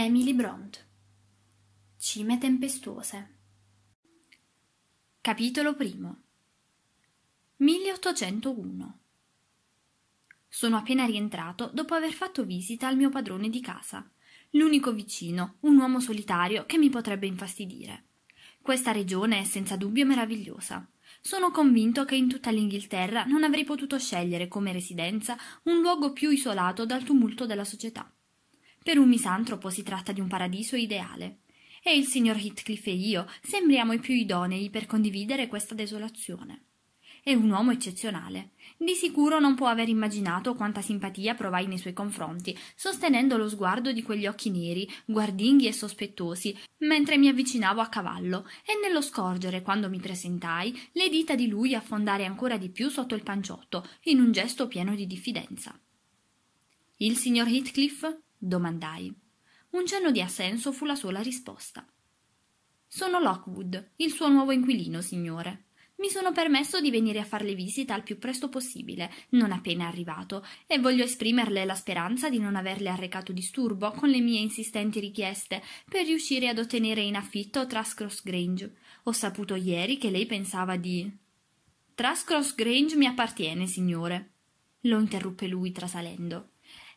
Emily Bront Cime tempestuose Capitolo I 1801 Sono appena rientrato dopo aver fatto visita al mio padrone di casa, l'unico vicino, un uomo solitario che mi potrebbe infastidire. Questa regione è senza dubbio meravigliosa. Sono convinto che in tutta l'Inghilterra non avrei potuto scegliere come residenza un luogo più isolato dal tumulto della società. Per un misantropo si tratta di un paradiso ideale. E il signor Heathcliff e io sembriamo i più idonei per condividere questa desolazione. È un uomo eccezionale. Di sicuro non può aver immaginato quanta simpatia provai nei suoi confronti, sostenendo lo sguardo di quegli occhi neri, guardinghi e sospettosi, mentre mi avvicinavo a cavallo, e nello scorgere, quando mi presentai, le dita di lui affondare ancora di più sotto il panciotto, in un gesto pieno di diffidenza. Il signor Heathcliff? domandai. Un cenno di assenso fu la sola risposta. Sono Lockwood, il suo nuovo inquilino, signore. Mi sono permesso di venire a farle visita al più presto possibile, non appena arrivato, e voglio esprimerle la speranza di non averle arrecato disturbo con le mie insistenti richieste per riuscire ad ottenere in affitto Trascross Grange. Ho saputo ieri che lei pensava di. Trascross Grange mi appartiene, signore, lo interruppe lui trasalendo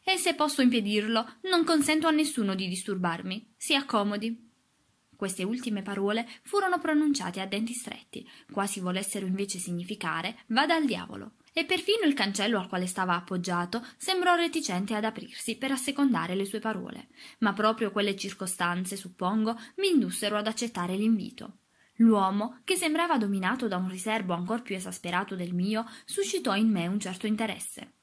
e se posso impedirlo, non consento a nessuno di disturbarmi. Si accomodi. Queste ultime parole furono pronunciate a denti stretti, quasi volessero invece significare vada al diavolo. E perfino il cancello al quale stava appoggiato sembrò reticente ad aprirsi per assecondare le sue parole, ma proprio quelle circostanze, suppongo, mi indussero ad accettare l'invito. L'uomo, che sembrava dominato da un riservo ancor più esasperato del mio, suscitò in me un certo interesse.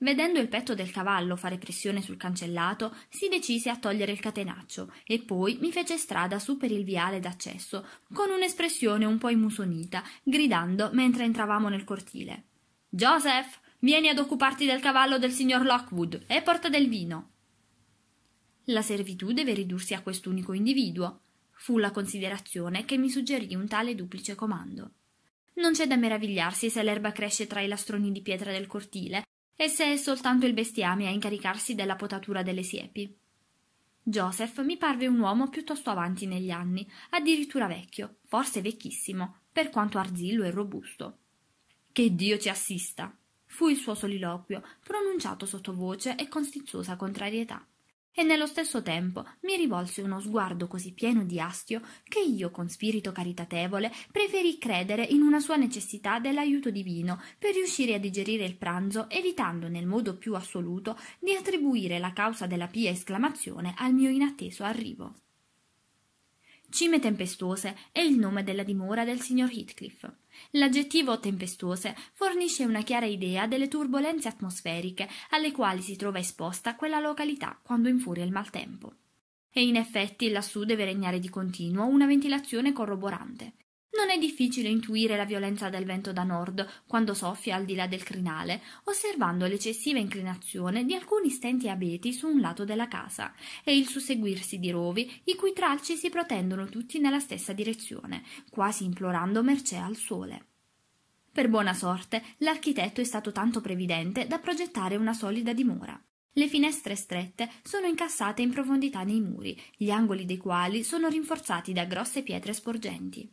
Vedendo il petto del cavallo fare pressione sul cancellato, si decise a togliere il catenaccio e poi mi fece strada su per il viale d'accesso, con un'espressione un po' immusonita, gridando mentre entravamo nel cortile. Joseph, vieni ad occuparti del cavallo del signor Lockwood e porta del vino. La servitù deve ridursi a quest'unico individuo, fu la considerazione che mi suggerì un tale duplice comando. Non c'è da meravigliarsi se l'erba cresce tra i lastroni di pietra del cortile e se è soltanto il bestiame a incaricarsi della potatura delle siepi. Joseph mi parve un uomo piuttosto avanti negli anni, addirittura vecchio, forse vecchissimo, per quanto arzillo e robusto. Che Dio ci assista! fu il suo soliloquio, pronunciato sottovoce e con stizzosa contrarietà e nello stesso tempo mi rivolse uno sguardo così pieno di astio che io con spirito caritatevole preferì credere in una sua necessità dell'aiuto divino per riuscire a digerire il pranzo evitando nel modo più assoluto di attribuire la causa della pia esclamazione al mio inatteso arrivo cime tempestose è il nome della dimora del signor heathcliff L'aggettivo tempestuose fornisce una chiara idea delle turbulenze atmosferiche alle quali si trova esposta quella località quando infuria il maltempo. E in effetti lassù deve regnare di continuo una ventilazione corroborante. Non è difficile intuire la violenza del vento da nord quando soffia al di là del crinale, osservando l'eccessiva inclinazione di alcuni stenti abeti su un lato della casa e il susseguirsi di rovi i cui tralci si protendono tutti nella stessa direzione, quasi implorando mercé al sole. Per buona sorte, l'architetto è stato tanto previdente da progettare una solida dimora. Le finestre strette sono incassate in profondità nei muri, gli angoli dei quali sono rinforzati da grosse pietre sporgenti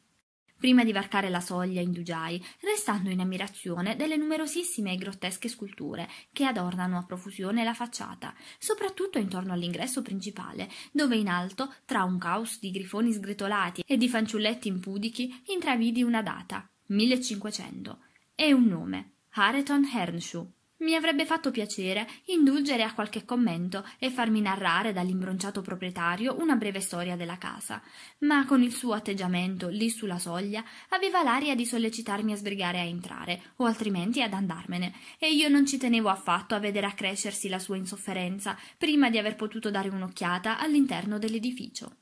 prima di varcare la soglia indugiai, restando in ammirazione delle numerosissime e grottesche sculture che adornano a profusione la facciata, soprattutto intorno all'ingresso principale, dove in alto, tra un caos di grifoni sgretolati e di fanciulletti impudichi, intravidi una data, 1500, e un nome, Hareton Hernshaw. Mi avrebbe fatto piacere indulgere a qualche commento e farmi narrare dall'imbronciato proprietario una breve storia della casa, ma con il suo atteggiamento lì sulla soglia aveva l'aria di sollecitarmi a sbrigare a entrare o altrimenti ad andarmene, e io non ci tenevo affatto a vedere accrescersi la sua insofferenza prima di aver potuto dare un'occhiata all'interno dell'edificio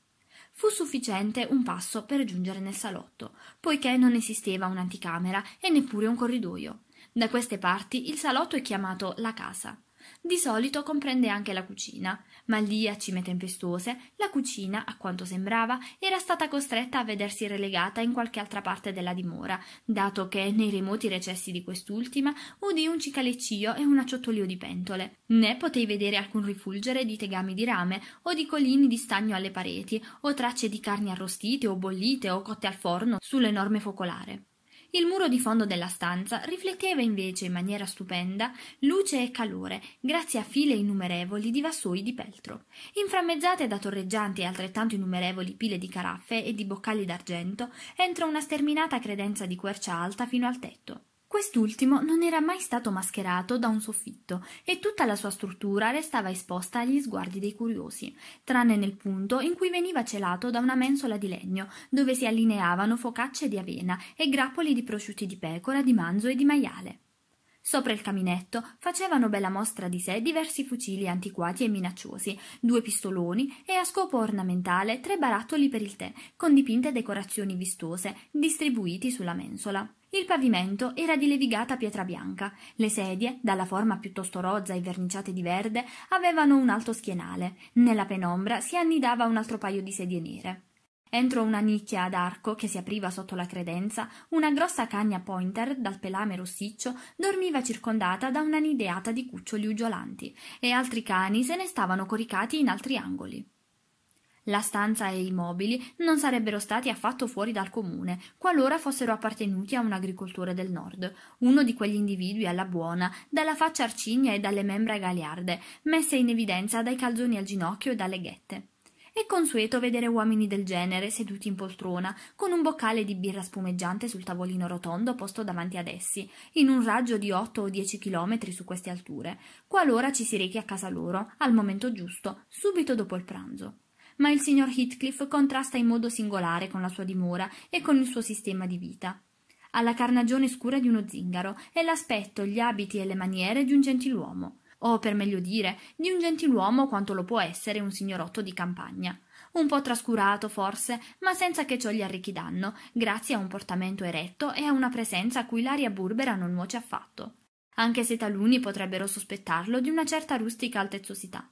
fu sufficiente un passo per giungere nel salotto, poiché non esisteva un'anticamera e neppure un corridoio. Da queste parti il salotto è chiamato la casa. Di solito comprende anche la cucina, ma lì a cime tempestuose la cucina, a quanto sembrava, era stata costretta a vedersi relegata in qualche altra parte della dimora, dato che nei remoti recessi di quest'ultima udì un cicaleccio e un acciottolio di pentole, né potei vedere alcun rifulgere di tegami di rame o di colini di stagno alle pareti o tracce di carni arrostite o bollite o cotte al forno sull'enorme focolare. Il muro di fondo della stanza rifletteva invece in maniera stupenda luce e calore grazie a file innumerevoli di vassoi di peltro, inframmezzate da torreggianti e altrettanto innumerevoli pile di caraffe e di boccali d'argento entro una sterminata credenza di quercia alta fino al tetto. Quest'ultimo non era mai stato mascherato da un soffitto e tutta la sua struttura restava esposta agli sguardi dei curiosi, tranne nel punto in cui veniva celato da una mensola di legno, dove si allineavano focacce di avena e grappoli di prosciutti di pecora, di manzo e di maiale. Sopra il caminetto facevano bella mostra di sé diversi fucili antiquati e minacciosi, due pistoloni e a scopo ornamentale tre barattoli per il tè, con dipinte decorazioni vistose, distribuiti sulla mensola. Il pavimento era di levigata pietra bianca, le sedie, dalla forma piuttosto rozza e verniciate di verde, avevano un alto schienale, nella penombra si annidava un altro paio di sedie nere. Entro una nicchia ad arco che si apriva sotto la credenza, una grossa cagna pointer dal pelame rossiccio dormiva circondata da una nideata di cuccioli ugiolanti e altri cani se ne stavano coricati in altri angoli. La stanza e i mobili non sarebbero stati affatto fuori dal comune, qualora fossero appartenuti a un agricoltore del nord, uno di quegli individui alla buona, dalla faccia arcigna e dalle membra gagliarde, messe in evidenza dai calzoni al ginocchio e dalle ghette. È consueto vedere uomini del genere seduti in poltrona, con un boccale di birra spumeggiante sul tavolino rotondo posto davanti ad essi, in un raggio di 8 o 10 chilometri su queste alture, qualora ci si rechi a casa loro, al momento giusto, subito dopo il pranzo. Ma il signor Heathcliff contrasta in modo singolare con la sua dimora e con il suo sistema di vita Ha la carnagione scura di uno zingaro e l'aspetto, gli abiti e le maniere di un gentiluomo o per meglio dire, di un gentiluomo quanto lo può essere un signorotto di campagna. Un po' trascurato, forse, ma senza che ciò gli arricchi danno, grazie a un portamento eretto e a una presenza a cui l'aria burbera non nuoce affatto. Anche se taluni potrebbero sospettarlo di una certa rustica altezzosità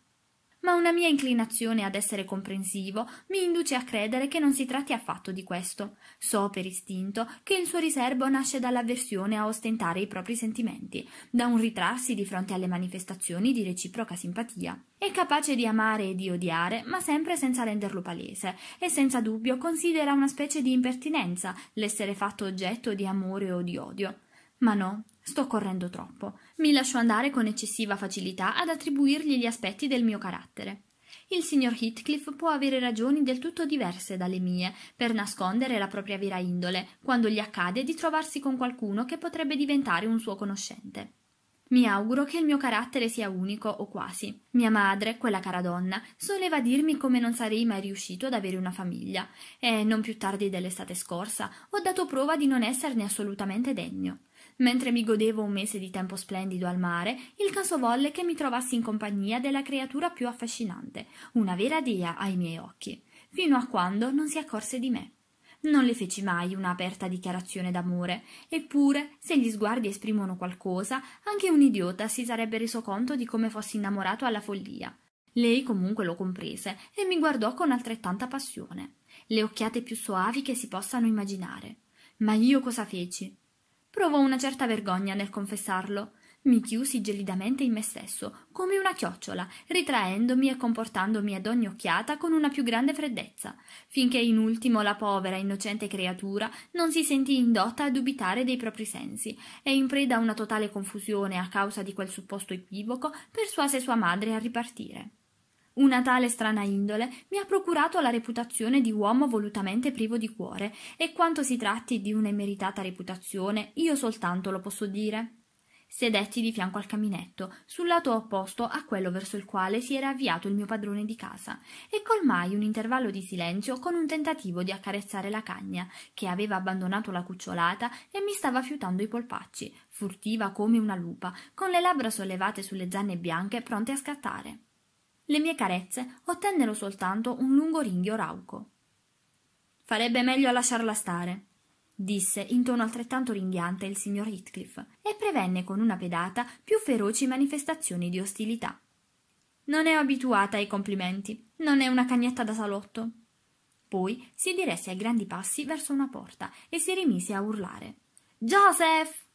ma una mia inclinazione ad essere comprensivo mi induce a credere che non si tratti affatto di questo. So per istinto che il suo riserbo nasce dall'avversione a ostentare i propri sentimenti, da un ritrarsi di fronte alle manifestazioni di reciproca simpatia. È capace di amare e di odiare, ma sempre senza renderlo palese, e senza dubbio considera una specie di impertinenza l'essere fatto oggetto di amore o di odio. Ma no, sto correndo troppo. Mi lascio andare con eccessiva facilità ad attribuirgli gli aspetti del mio carattere. Il signor Heathcliff può avere ragioni del tutto diverse dalle mie per nascondere la propria vera indole quando gli accade di trovarsi con qualcuno che potrebbe diventare un suo conoscente. Mi auguro che il mio carattere sia unico o quasi. Mia madre, quella cara donna, soleva dirmi come non sarei mai riuscito ad avere una famiglia e non più tardi dell'estate scorsa ho dato prova di non esserne assolutamente degno. Mentre mi godevo un mese di tempo splendido al mare, il caso volle che mi trovassi in compagnia della creatura più affascinante, una vera dea ai miei occhi, fino a quando non si accorse di me. Non le feci mai una aperta dichiarazione d'amore, eppure, se gli sguardi esprimono qualcosa, anche un idiota si sarebbe reso conto di come fossi innamorato alla follia. Lei comunque lo comprese e mi guardò con altrettanta passione, le occhiate più soavi che si possano immaginare. Ma io cosa feci? Provò una certa vergogna nel confessarlo. Mi chiusi gelidamente in me stesso, come una chiocciola, ritraendomi e comportandomi ad ogni occhiata con una più grande freddezza, finché in ultimo la povera innocente creatura non si sentì indotta a dubitare dei propri sensi e in preda a una totale confusione a causa di quel supposto equivoco persuase sua madre a ripartire. Una tale strana indole mi ha procurato la reputazione di uomo volutamente privo di cuore, e quanto si tratti di un'emeritata reputazione, io soltanto lo posso dire. Sedetti di fianco al caminetto, sul lato opposto a quello verso il quale si era avviato il mio padrone di casa, e colmai un intervallo di silenzio con un tentativo di accarezzare la cagna, che aveva abbandonato la cucciolata e mi stava fiutando i polpacci, furtiva come una lupa, con le labbra sollevate sulle zanne bianche pronte a scattare le mie carezze ottennero soltanto un lungo ringhio rauco. Farebbe meglio a lasciarla stare, disse in tono altrettanto ringhiante il signor Heathcliff e prevenne con una pedata più feroci manifestazioni di ostilità. Non è abituata ai complimenti, non è una cagnetta da salotto. Poi si diresse a grandi passi verso una porta e si rimise a urlare. Joseph!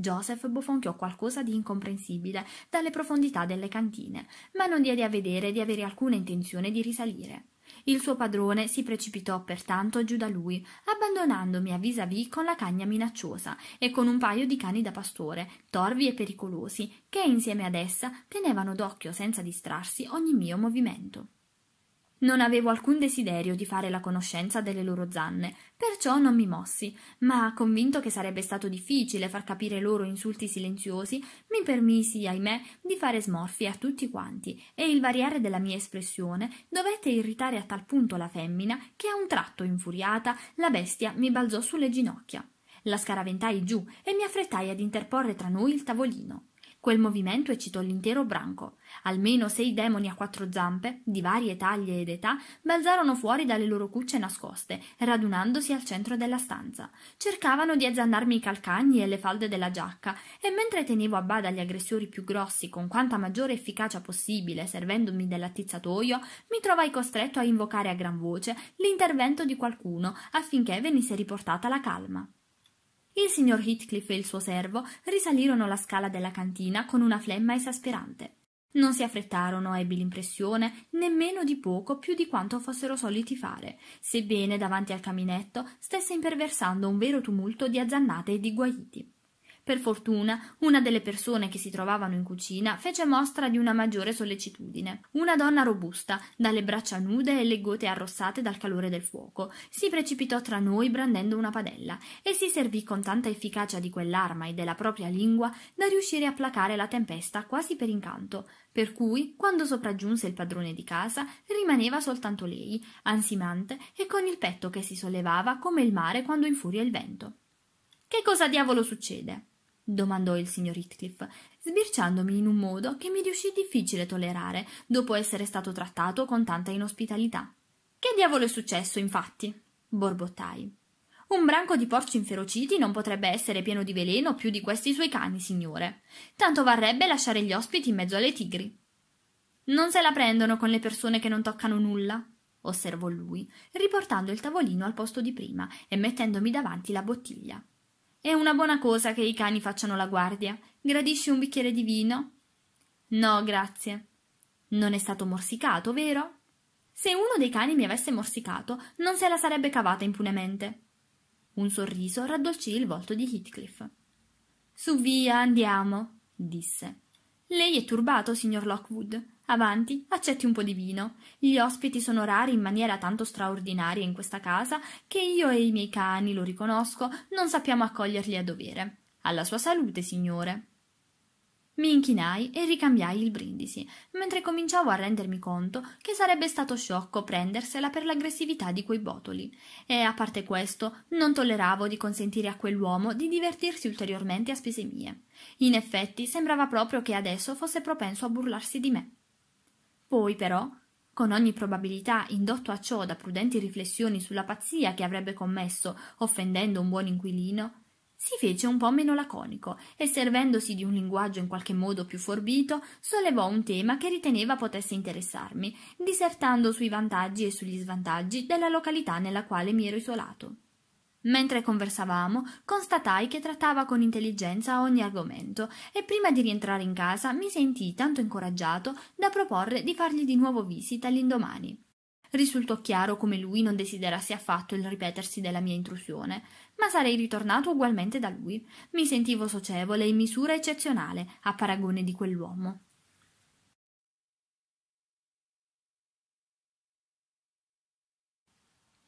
Joseph bofonchiò qualcosa di incomprensibile dalle profondità delle cantine, ma non diede a vedere di avere alcuna intenzione di risalire. Il suo padrone si precipitò pertanto giù da lui, abbandonandomi a vis-à-vis con la cagna minacciosa e con un paio di cani da pastore, torvi e pericolosi, che insieme ad essa tenevano d'occhio senza distrarsi ogni mio movimento. Non avevo alcun desiderio di fare la conoscenza delle loro zanne, perciò non mi mossi, ma convinto che sarebbe stato difficile far capire loro insulti silenziosi, mi permisi, ahimè, di fare smorfie a tutti quanti, e il variare della mia espressione dovette irritare a tal punto la femmina che a un tratto infuriata la bestia mi balzò sulle ginocchia. La scaraventai giù e mi affrettai ad interporre tra noi il tavolino. Quel movimento eccitò l'intero branco. Almeno sei demoni a quattro zampe, di varie taglie ed età, balzarono fuori dalle loro cucce nascoste, radunandosi al centro della stanza. Cercavano di azzannarmi i calcagni e le falde della giacca, e mentre tenevo a bada gli aggressori più grossi con quanta maggiore efficacia possibile, servendomi dell'attizzatoio, mi trovai costretto a invocare a gran voce l'intervento di qualcuno affinché venisse riportata la calma il signor Heathcliff e il suo servo risalirono la scala della cantina con una flemma esasperante. Non si affrettarono, ebbi l'impressione, nemmeno di poco più di quanto fossero soliti fare, sebbene davanti al caminetto stesse imperversando un vero tumulto di azzannate e di guaiti. Per fortuna, una delle persone che si trovavano in cucina fece mostra di una maggiore sollecitudine. Una donna robusta, dalle braccia nude e le gote arrossate dal calore del fuoco, si precipitò tra noi brandendo una padella e si servì con tanta efficacia di quell'arma e della propria lingua da riuscire a placare la tempesta quasi per incanto, per cui, quando sopraggiunse il padrone di casa, rimaneva soltanto lei, ansimante e con il petto che si sollevava come il mare quando infuria il vento. Che cosa diavolo succede? domandò il signor Heathcliff, sbirciandomi in un modo che mi riuscì difficile tollerare dopo essere stato trattato con tanta inospitalità. Che diavolo è successo, infatti? borbottai. Un branco di porci inferociti non potrebbe essere pieno di veleno più di questi suoi cani, signore. Tanto varrebbe lasciare gli ospiti in mezzo alle tigri. Non se la prendono con le persone che non toccano nulla, osservò lui, riportando il tavolino al posto di prima e mettendomi davanti la bottiglia. È una buona cosa che i cani facciano la guardia. Gradisci un bicchiere di vino? No, grazie. Non è stato morsicato, vero? Se uno dei cani mi avesse morsicato, non se la sarebbe cavata impunemente. Un sorriso raddolcì il volto di Heathcliff. Su via, andiamo, disse. Lei è turbato, signor Lockwood. Avanti, accetti un po' di vino. Gli ospiti sono rari in maniera tanto straordinaria in questa casa che io e i miei cani, lo riconosco, non sappiamo accoglierli a dovere. Alla sua salute, signore. Mi inchinai e ricambiai il brindisi, mentre cominciavo a rendermi conto che sarebbe stato sciocco prendersela per l'aggressività di quei botoli. E a parte questo, non tolleravo di consentire a quell'uomo di divertirsi ulteriormente a spese mie. In effetti, sembrava proprio che adesso fosse propenso a burlarsi di me. Poi, però, con ogni probabilità indotto a ciò da prudenti riflessioni sulla pazzia che avrebbe commesso offendendo un buon inquilino, si fece un po' meno laconico e servendosi di un linguaggio in qualche modo più forbito, sollevò un tema che riteneva potesse interessarmi, disertando sui vantaggi e sugli svantaggi della località nella quale mi ero isolato. Mentre conversavamo, constatai che trattava con intelligenza ogni argomento e prima di rientrare in casa mi sentii tanto incoraggiato da proporre di fargli di nuovo visita l'indomani. Risultò chiaro come lui non desiderasse affatto il ripetersi della mia intrusione, ma sarei ritornato ugualmente da lui. Mi sentivo socievole in misura eccezionale a paragone di quell'uomo.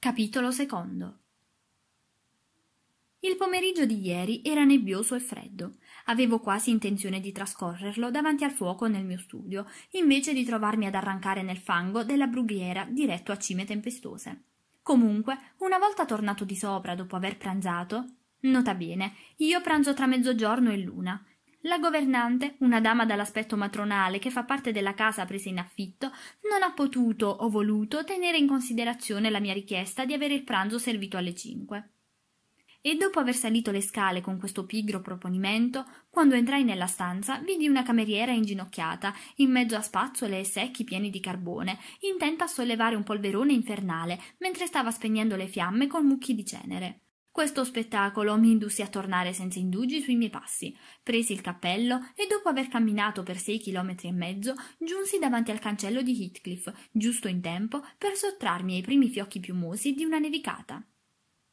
Capitolo secondo il pomeriggio di ieri era nebbioso e freddo. Avevo quasi intenzione di trascorrerlo davanti al fuoco nel mio studio, invece di trovarmi ad arrancare nel fango della brughiera diretto a cime tempestose. Comunque, una volta tornato di sopra dopo aver pranzato, nota bene, io pranzo tra mezzogiorno e l'una. La governante, una dama dall'aspetto matronale che fa parte della casa presa in affitto, non ha potuto o voluto tenere in considerazione la mia richiesta di avere il pranzo servito alle cinque e dopo aver salito le scale con questo pigro proponimento, quando entrai nella stanza, vidi una cameriera inginocchiata, in mezzo a spazzole e secchi pieni di carbone, intenta a sollevare un polverone infernale, mentre stava spegnendo le fiamme con mucchi di cenere. Questo spettacolo mi indusse a tornare senza indugi sui miei passi. Presi il cappello e dopo aver camminato per sei chilometri e mezzo, giunsi davanti al cancello di Heathcliff, giusto in tempo per sottrarmi ai primi fiocchi piumosi di una nevicata.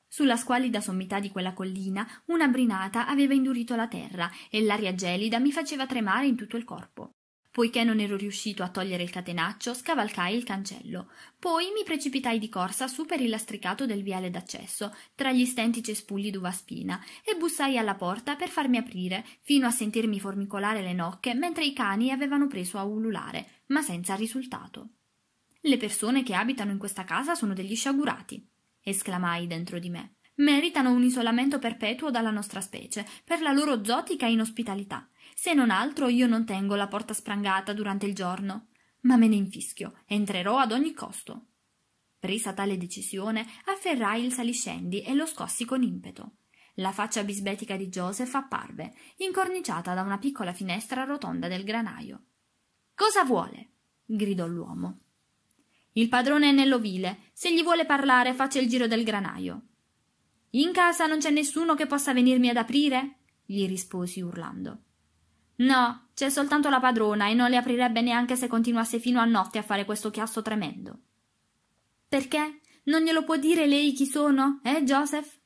Sulla squallida sommità di quella collina una brinata aveva indurito la terra e l'aria gelida mi faceva tremare in tutto il corpo. Poiché non ero riuscito a togliere il catenaccio, scavalcai il cancello. Poi mi precipitai di corsa su per il lastricato del viale d'accesso, tra gli stenti cespugli d'uva spina, e bussai alla porta per farmi aprire, fino a sentirmi formicolare le nocche mentre i cani avevano preso a ululare, ma senza risultato. Le persone che abitano in questa casa sono degli sciagurati esclamai dentro di me. Meritano un isolamento perpetuo dalla nostra specie, per la loro zotica inospitalità. Se non altro io non tengo la porta sprangata durante il giorno. Ma me ne infischio, entrerò ad ogni costo. Presa tale decisione, afferrai il saliscendi e lo scossi con impeto. La faccia bisbetica di Joseph apparve, incorniciata da una piccola finestra rotonda del granaio. Cosa vuole? gridò l'uomo. Il padrone è nell'ovile. Se gli vuole parlare, faccia il giro del granaio. In casa non c'è nessuno che possa venirmi ad aprire? gli risposi urlando. No, c'è soltanto la padrona e non le aprirebbe neanche se continuasse fino a notte a fare questo chiasso tremendo. Perché? Non glielo può dire lei chi sono, eh, Joseph?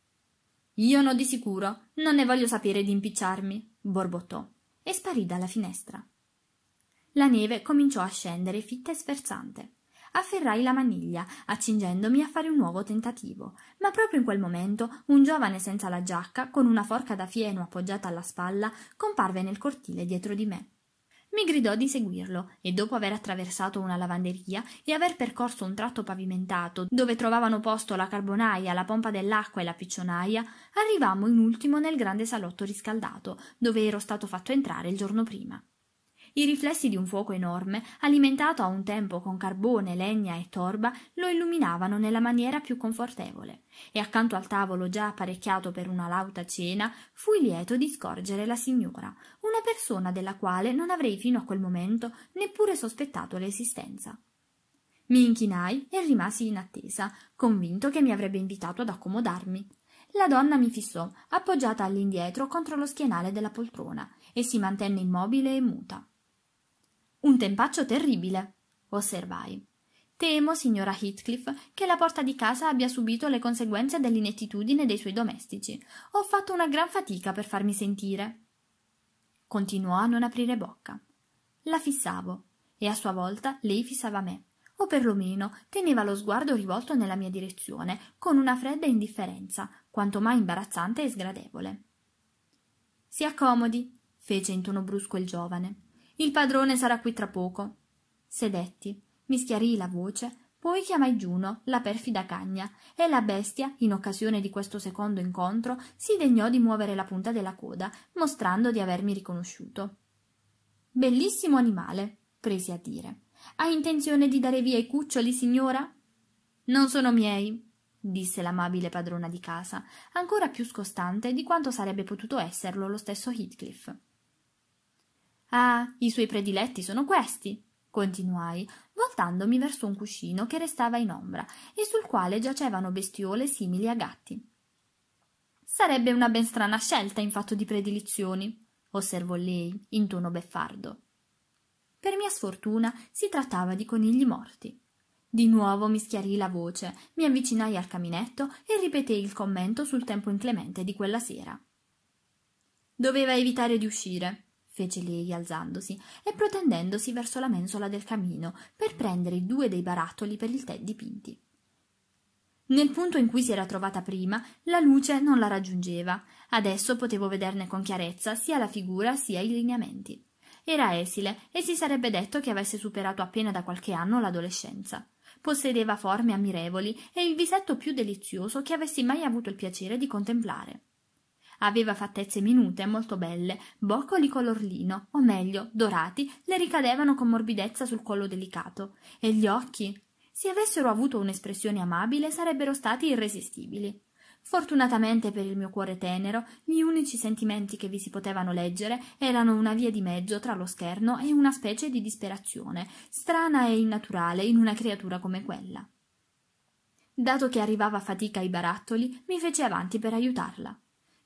Io no di sicuro, non ne voglio sapere di impicciarmi, borbottò e sparì dalla finestra. La neve cominciò a scendere fitta e sferzante afferrai la maniglia, accingendomi a fare un nuovo tentativo. Ma proprio in quel momento un giovane senza la giacca, con una forca da fieno appoggiata alla spalla, comparve nel cortile dietro di me. Mi gridò di seguirlo e dopo aver attraversato una lavanderia e aver percorso un tratto pavimentato dove trovavano posto la carbonaia, la pompa dell'acqua e la piccionaia, arrivammo in ultimo nel grande salotto riscaldato dove ero stato fatto entrare il giorno prima. I riflessi di un fuoco enorme, alimentato a un tempo con carbone, legna e torba, lo illuminavano nella maniera più confortevole, e accanto al tavolo già apparecchiato per una lauta cena, fui lieto di scorgere la signora, una persona della quale non avrei fino a quel momento neppure sospettato l'esistenza. Mi inchinai e rimasi in attesa, convinto che mi avrebbe invitato ad accomodarmi. La donna mi fissò, appoggiata all'indietro contro lo schienale della poltrona, e si mantenne immobile e muta un tempaccio terribile osservai temo signora heathcliff che la porta di casa abbia subito le conseguenze dell'inettitudine dei suoi domestici ho fatto una gran fatica per farmi sentire continuò a non aprire bocca la fissavo e a sua volta lei fissava me o per lo meno teneva lo sguardo rivolto nella mia direzione con una fredda indifferenza quanto mai imbarazzante e sgradevole si accomodi fece in tono brusco il giovane il padrone sarà qui tra poco. Sedetti, mi schiarì la voce, poi chiamai Giuno, la perfida cagna, e la bestia, in occasione di questo secondo incontro, si degnò di muovere la punta della coda, mostrando di avermi riconosciuto. Bellissimo animale, presi a dire. Hai intenzione di dare via i cuccioli, signora? Non sono miei, disse l'amabile padrona di casa, ancora più scostante di quanto sarebbe potuto esserlo lo stesso Heathcliff. Ah, i suoi prediletti sono questi, continuai, voltandomi verso un cuscino che restava in ombra e sul quale giacevano bestiole simili a gatti. Sarebbe una ben strana scelta in fatto di predilizioni, osservò lei in tono beffardo. Per mia sfortuna si trattava di conigli morti. Di nuovo mi schiarì la voce, mi avvicinai al caminetto e ripetei il commento sul tempo inclemente di quella sera. Doveva evitare di uscire, fece lei alzandosi e protendendosi verso la mensola del camino per prendere due dei barattoli per il tè dipinti. Nel punto in cui si era trovata prima, la luce non la raggiungeva. Adesso potevo vederne con chiarezza sia la figura sia i lineamenti. Era esile e si sarebbe detto che avesse superato appena da qualche anno l'adolescenza. Possedeva forme ammirevoli e il visetto più delizioso che avessi mai avuto il piacere di contemplare. Aveva fattezze minute, e molto belle, boccoli color lino, o meglio, dorati, le ricadevano con morbidezza sul collo delicato. E gli occhi? Se avessero avuto un'espressione amabile, sarebbero stati irresistibili. Fortunatamente per il mio cuore tenero, gli unici sentimenti che vi si potevano leggere erano una via di mezzo tra lo scherno e una specie di disperazione, strana e innaturale in una creatura come quella. Dato che arrivava a fatica ai barattoli, mi fece avanti per aiutarla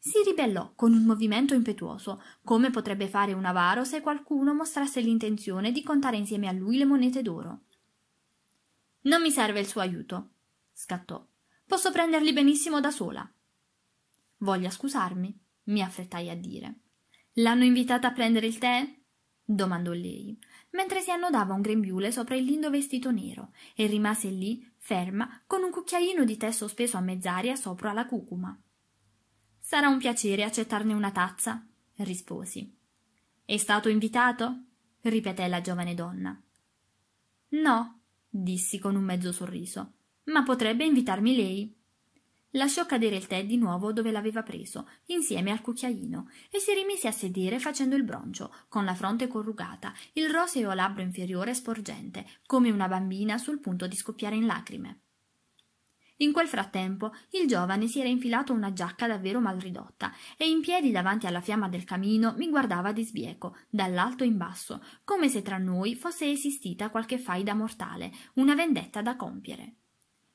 si ribellò con un movimento impetuoso, come potrebbe fare un avaro se qualcuno mostrasse l'intenzione di contare insieme a lui le monete d'oro. Non mi serve il suo aiuto, scattò. Posso prenderli benissimo da sola. Voglia scusarmi, mi affrettai a dire. L'hanno invitata a prendere il tè? domandò lei, mentre si annodava un grembiule sopra il lindo vestito nero e rimase lì, ferma, con un cucchiaino di tè sospeso a mezz'aria sopra la cucuma. Sarà un piacere accettarne una tazza, risposi. È stato invitato? ripeté la giovane donna. No, dissi con un mezzo sorriso, ma potrebbe invitarmi lei. Lasciò cadere il tè di nuovo dove l'aveva preso, insieme al cucchiaino, e si rimise a sedere facendo il broncio, con la fronte corrugata, il roseo labbro inferiore sporgente, come una bambina sul punto di scoppiare in lacrime. In quel frattempo il giovane si era infilato una giacca davvero mal ridotta e in piedi davanti alla fiamma del camino mi guardava di sbieco, dall'alto in basso, come se tra noi fosse esistita qualche faida mortale, una vendetta da compiere.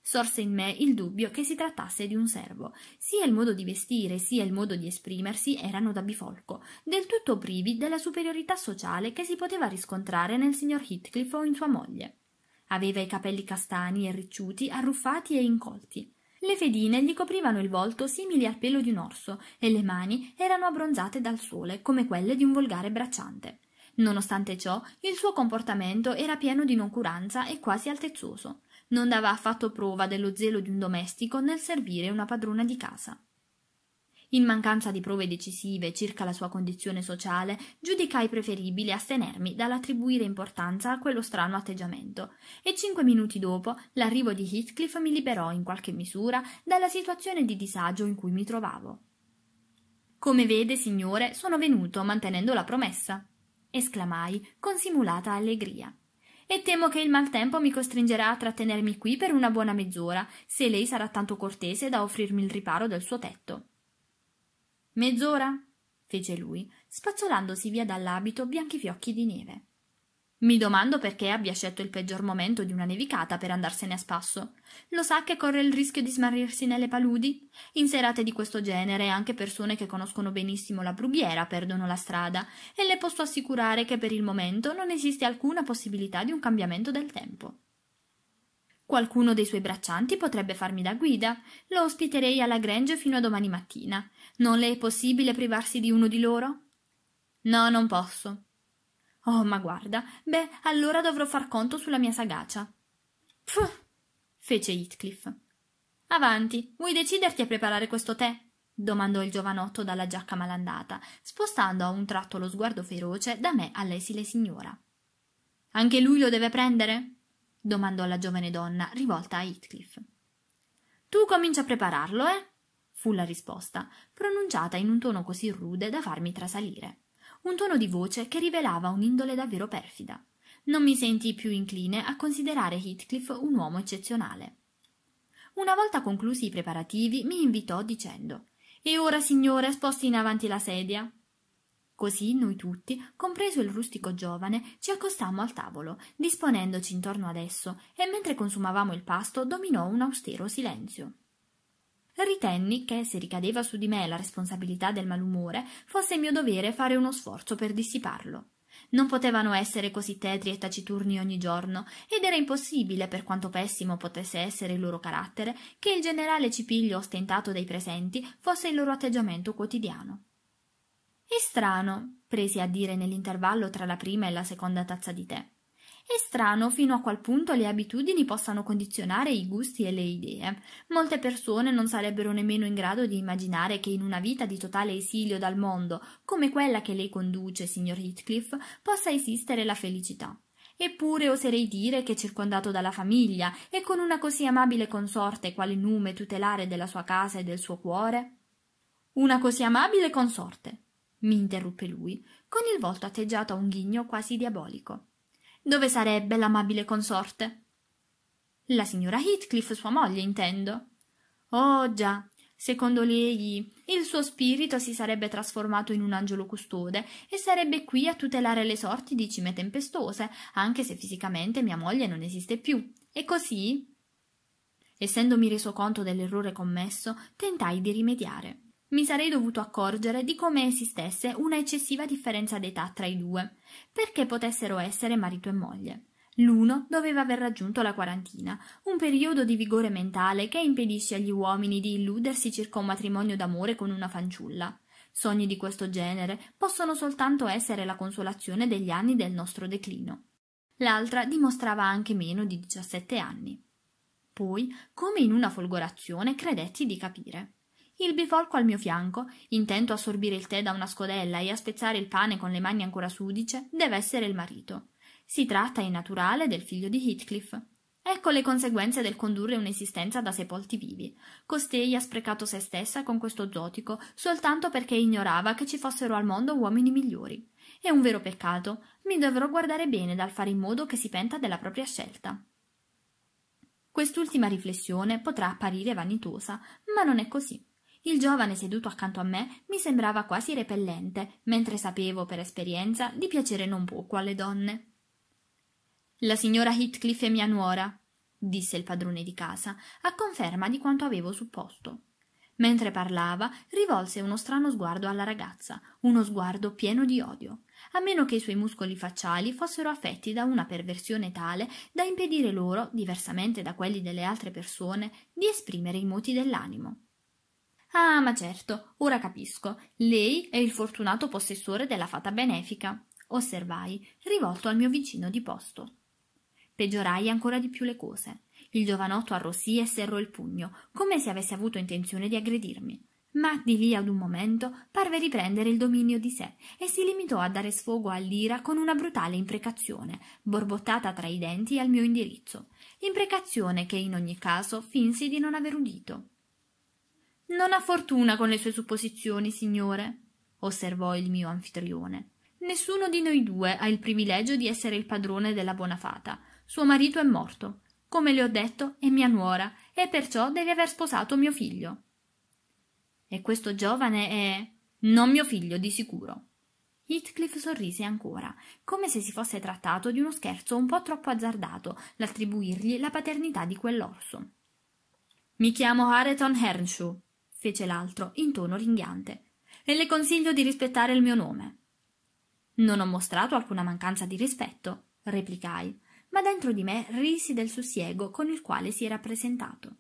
Sorse in me il dubbio che si trattasse di un servo. Sia il modo di vestire, sia il modo di esprimersi erano da bifolco, del tutto privi della superiorità sociale che si poteva riscontrare nel signor Heathcliff o in sua moglie. Aveva i capelli castani e ricciuti, arruffati e incolti. Le fedine gli coprivano il volto simili al pelo di un orso e le mani erano abbronzate dal sole come quelle di un volgare bracciante. Nonostante ciò, il suo comportamento era pieno di noncuranza e quasi altezzoso. Non dava affatto prova dello zelo di un domestico nel servire una padrona di casa. In mancanza di prove decisive circa la sua condizione sociale, giudicai preferibile astenermi dall'attribuire importanza a quello strano atteggiamento, e cinque minuti dopo l'arrivo di Heathcliff mi liberò in qualche misura dalla situazione di disagio in cui mi trovavo. Come vede, signore, sono venuto mantenendo la promessa, esclamai con simulata allegria. E temo che il maltempo mi costringerà a trattenermi qui per una buona mezz'ora, se lei sarà tanto cortese da offrirmi il riparo del suo tetto. Mezz'ora? fece lui, spazzolandosi via dall'abito bianchi fiocchi di neve. Mi domando perché abbia scelto il peggior momento di una nevicata per andarsene a spasso. Lo sa che corre il rischio di smarrirsi nelle paludi? In serate di questo genere anche persone che conoscono benissimo la brughiera perdono la strada e le posso assicurare che per il momento non esiste alcuna possibilità di un cambiamento del tempo. Qualcuno dei suoi braccianti potrebbe farmi da guida. Lo ospiterei alla Grange fino a domani mattina non le è possibile privarsi di uno di loro? No, non posso. Oh, ma guarda, beh, allora dovrò far conto sulla mia sagacia. Pff, fece Heathcliff. Avanti, vuoi deciderti a preparare questo tè? domandò il giovanotto dalla giacca malandata, spostando a un tratto lo sguardo feroce da me all'esile signora. Anche lui lo deve prendere? domandò la giovane donna, rivolta a Heathcliff. Tu comincia a prepararlo, eh? fu la risposta, pronunciata in un tono così rude da farmi trasalire. Un tono di voce che rivelava un'indole davvero perfida. Non mi sentii più incline a considerare Heathcliff un uomo eccezionale. Una volta conclusi i preparativi, mi invitò dicendo E ora, signore, sposti in avanti la sedia. Così noi tutti, compreso il rustico giovane, ci accostammo al tavolo, disponendoci intorno ad esso, e mentre consumavamo il pasto dominò un austero silenzio ritenni che, se ricadeva su di me la responsabilità del malumore, fosse mio dovere fare uno sforzo per dissiparlo. Non potevano essere così tetri e taciturni ogni giorno, ed era impossibile, per quanto pessimo potesse essere il loro carattere, che il generale cipiglio ostentato dai presenti fosse il loro atteggiamento quotidiano. È strano, presi a dire nell'intervallo tra la prima e la seconda tazza di tè. È strano fino a qual punto le abitudini possano condizionare i gusti e le idee. Molte persone non sarebbero nemmeno in grado di immaginare che in una vita di totale esilio dal mondo, come quella che lei conduce, signor Heathcliff, possa esistere la felicità. Eppure oserei dire che circondato dalla famiglia e con una così amabile consorte quale Nume tutelare della sua casa e del suo cuore. Una così amabile consorte, mi interruppe lui, con il volto atteggiato a un ghigno quasi diabolico dove sarebbe l'amabile consorte la signora heathcliff sua moglie intendo oh già secondo lei il suo spirito si sarebbe trasformato in un angelo custode e sarebbe qui a tutelare le sorti di cime tempestose anche se fisicamente mia moglie non esiste più e così essendomi reso conto dell'errore commesso tentai di rimediare mi sarei dovuto accorgere di come esistesse una eccessiva differenza d'età tra i due, perché potessero essere marito e moglie. L'uno doveva aver raggiunto la quarantina, un periodo di vigore mentale che impedisce agli uomini di illudersi circa un matrimonio d'amore con una fanciulla. Sogni di questo genere possono soltanto essere la consolazione degli anni del nostro declino. L'altra dimostrava anche meno di diciassette anni. Poi, come in una folgorazione, credetti di capire il bifolco al mio fianco, intento a sorbire il tè da una scodella e a spezzare il pane con le mani ancora sudice, deve essere il marito. Si tratta in naturale del figlio di Heathcliff. Ecco le conseguenze del condurre un'esistenza da sepolti vivi. Costei ha sprecato se stessa con questo zotico soltanto perché ignorava che ci fossero al mondo uomini migliori. È un vero peccato. Mi dovrò guardare bene dal fare in modo che si penta della propria scelta. Quest'ultima riflessione potrà apparire vanitosa, ma non è così. Il giovane seduto accanto a me mi sembrava quasi repellente, mentre sapevo per esperienza di piacere non poco alle donne. La signora Heathcliff è mia nuora, disse il padrone di casa, a conferma di quanto avevo supposto. Mentre parlava, rivolse uno strano sguardo alla ragazza, uno sguardo pieno di odio, a meno che i suoi muscoli facciali fossero affetti da una perversione tale da impedire loro, diversamente da quelli delle altre persone, di esprimere i moti dell'animo. Ah, ma certo, ora capisco. Lei è il fortunato possessore della fata benefica, osservai, rivolto al mio vicino di posto. Peggiorai ancora di più le cose. Il giovanotto arrossì e serrò il pugno, come se avesse avuto intenzione di aggredirmi. Ma di lì ad un momento parve riprendere il dominio di sé e si limitò a dare sfogo all'ira con una brutale imprecazione, borbottata tra i denti al mio indirizzo. Imprecazione che in ogni caso finsi di non aver udito. Non ha fortuna con le sue supposizioni, signore, osservò il mio anfitrione. Nessuno di noi due ha il privilegio di essere il padrone della buona fata. Suo marito è morto. Come le ho detto, è mia nuora e perciò deve aver sposato mio figlio. E questo giovane è. non mio figlio, di sicuro. Heathcliff sorrise ancora, come se si fosse trattato di uno scherzo un po' troppo azzardato l'attribuirgli la paternità di quell'orso. Mi chiamo Hareton Earnshaw, fece l'altro in tono ringhiante, e le consiglio di rispettare il mio nome. Non ho mostrato alcuna mancanza di rispetto, replicai, ma dentro di me risi del sussiego con il quale si era presentato.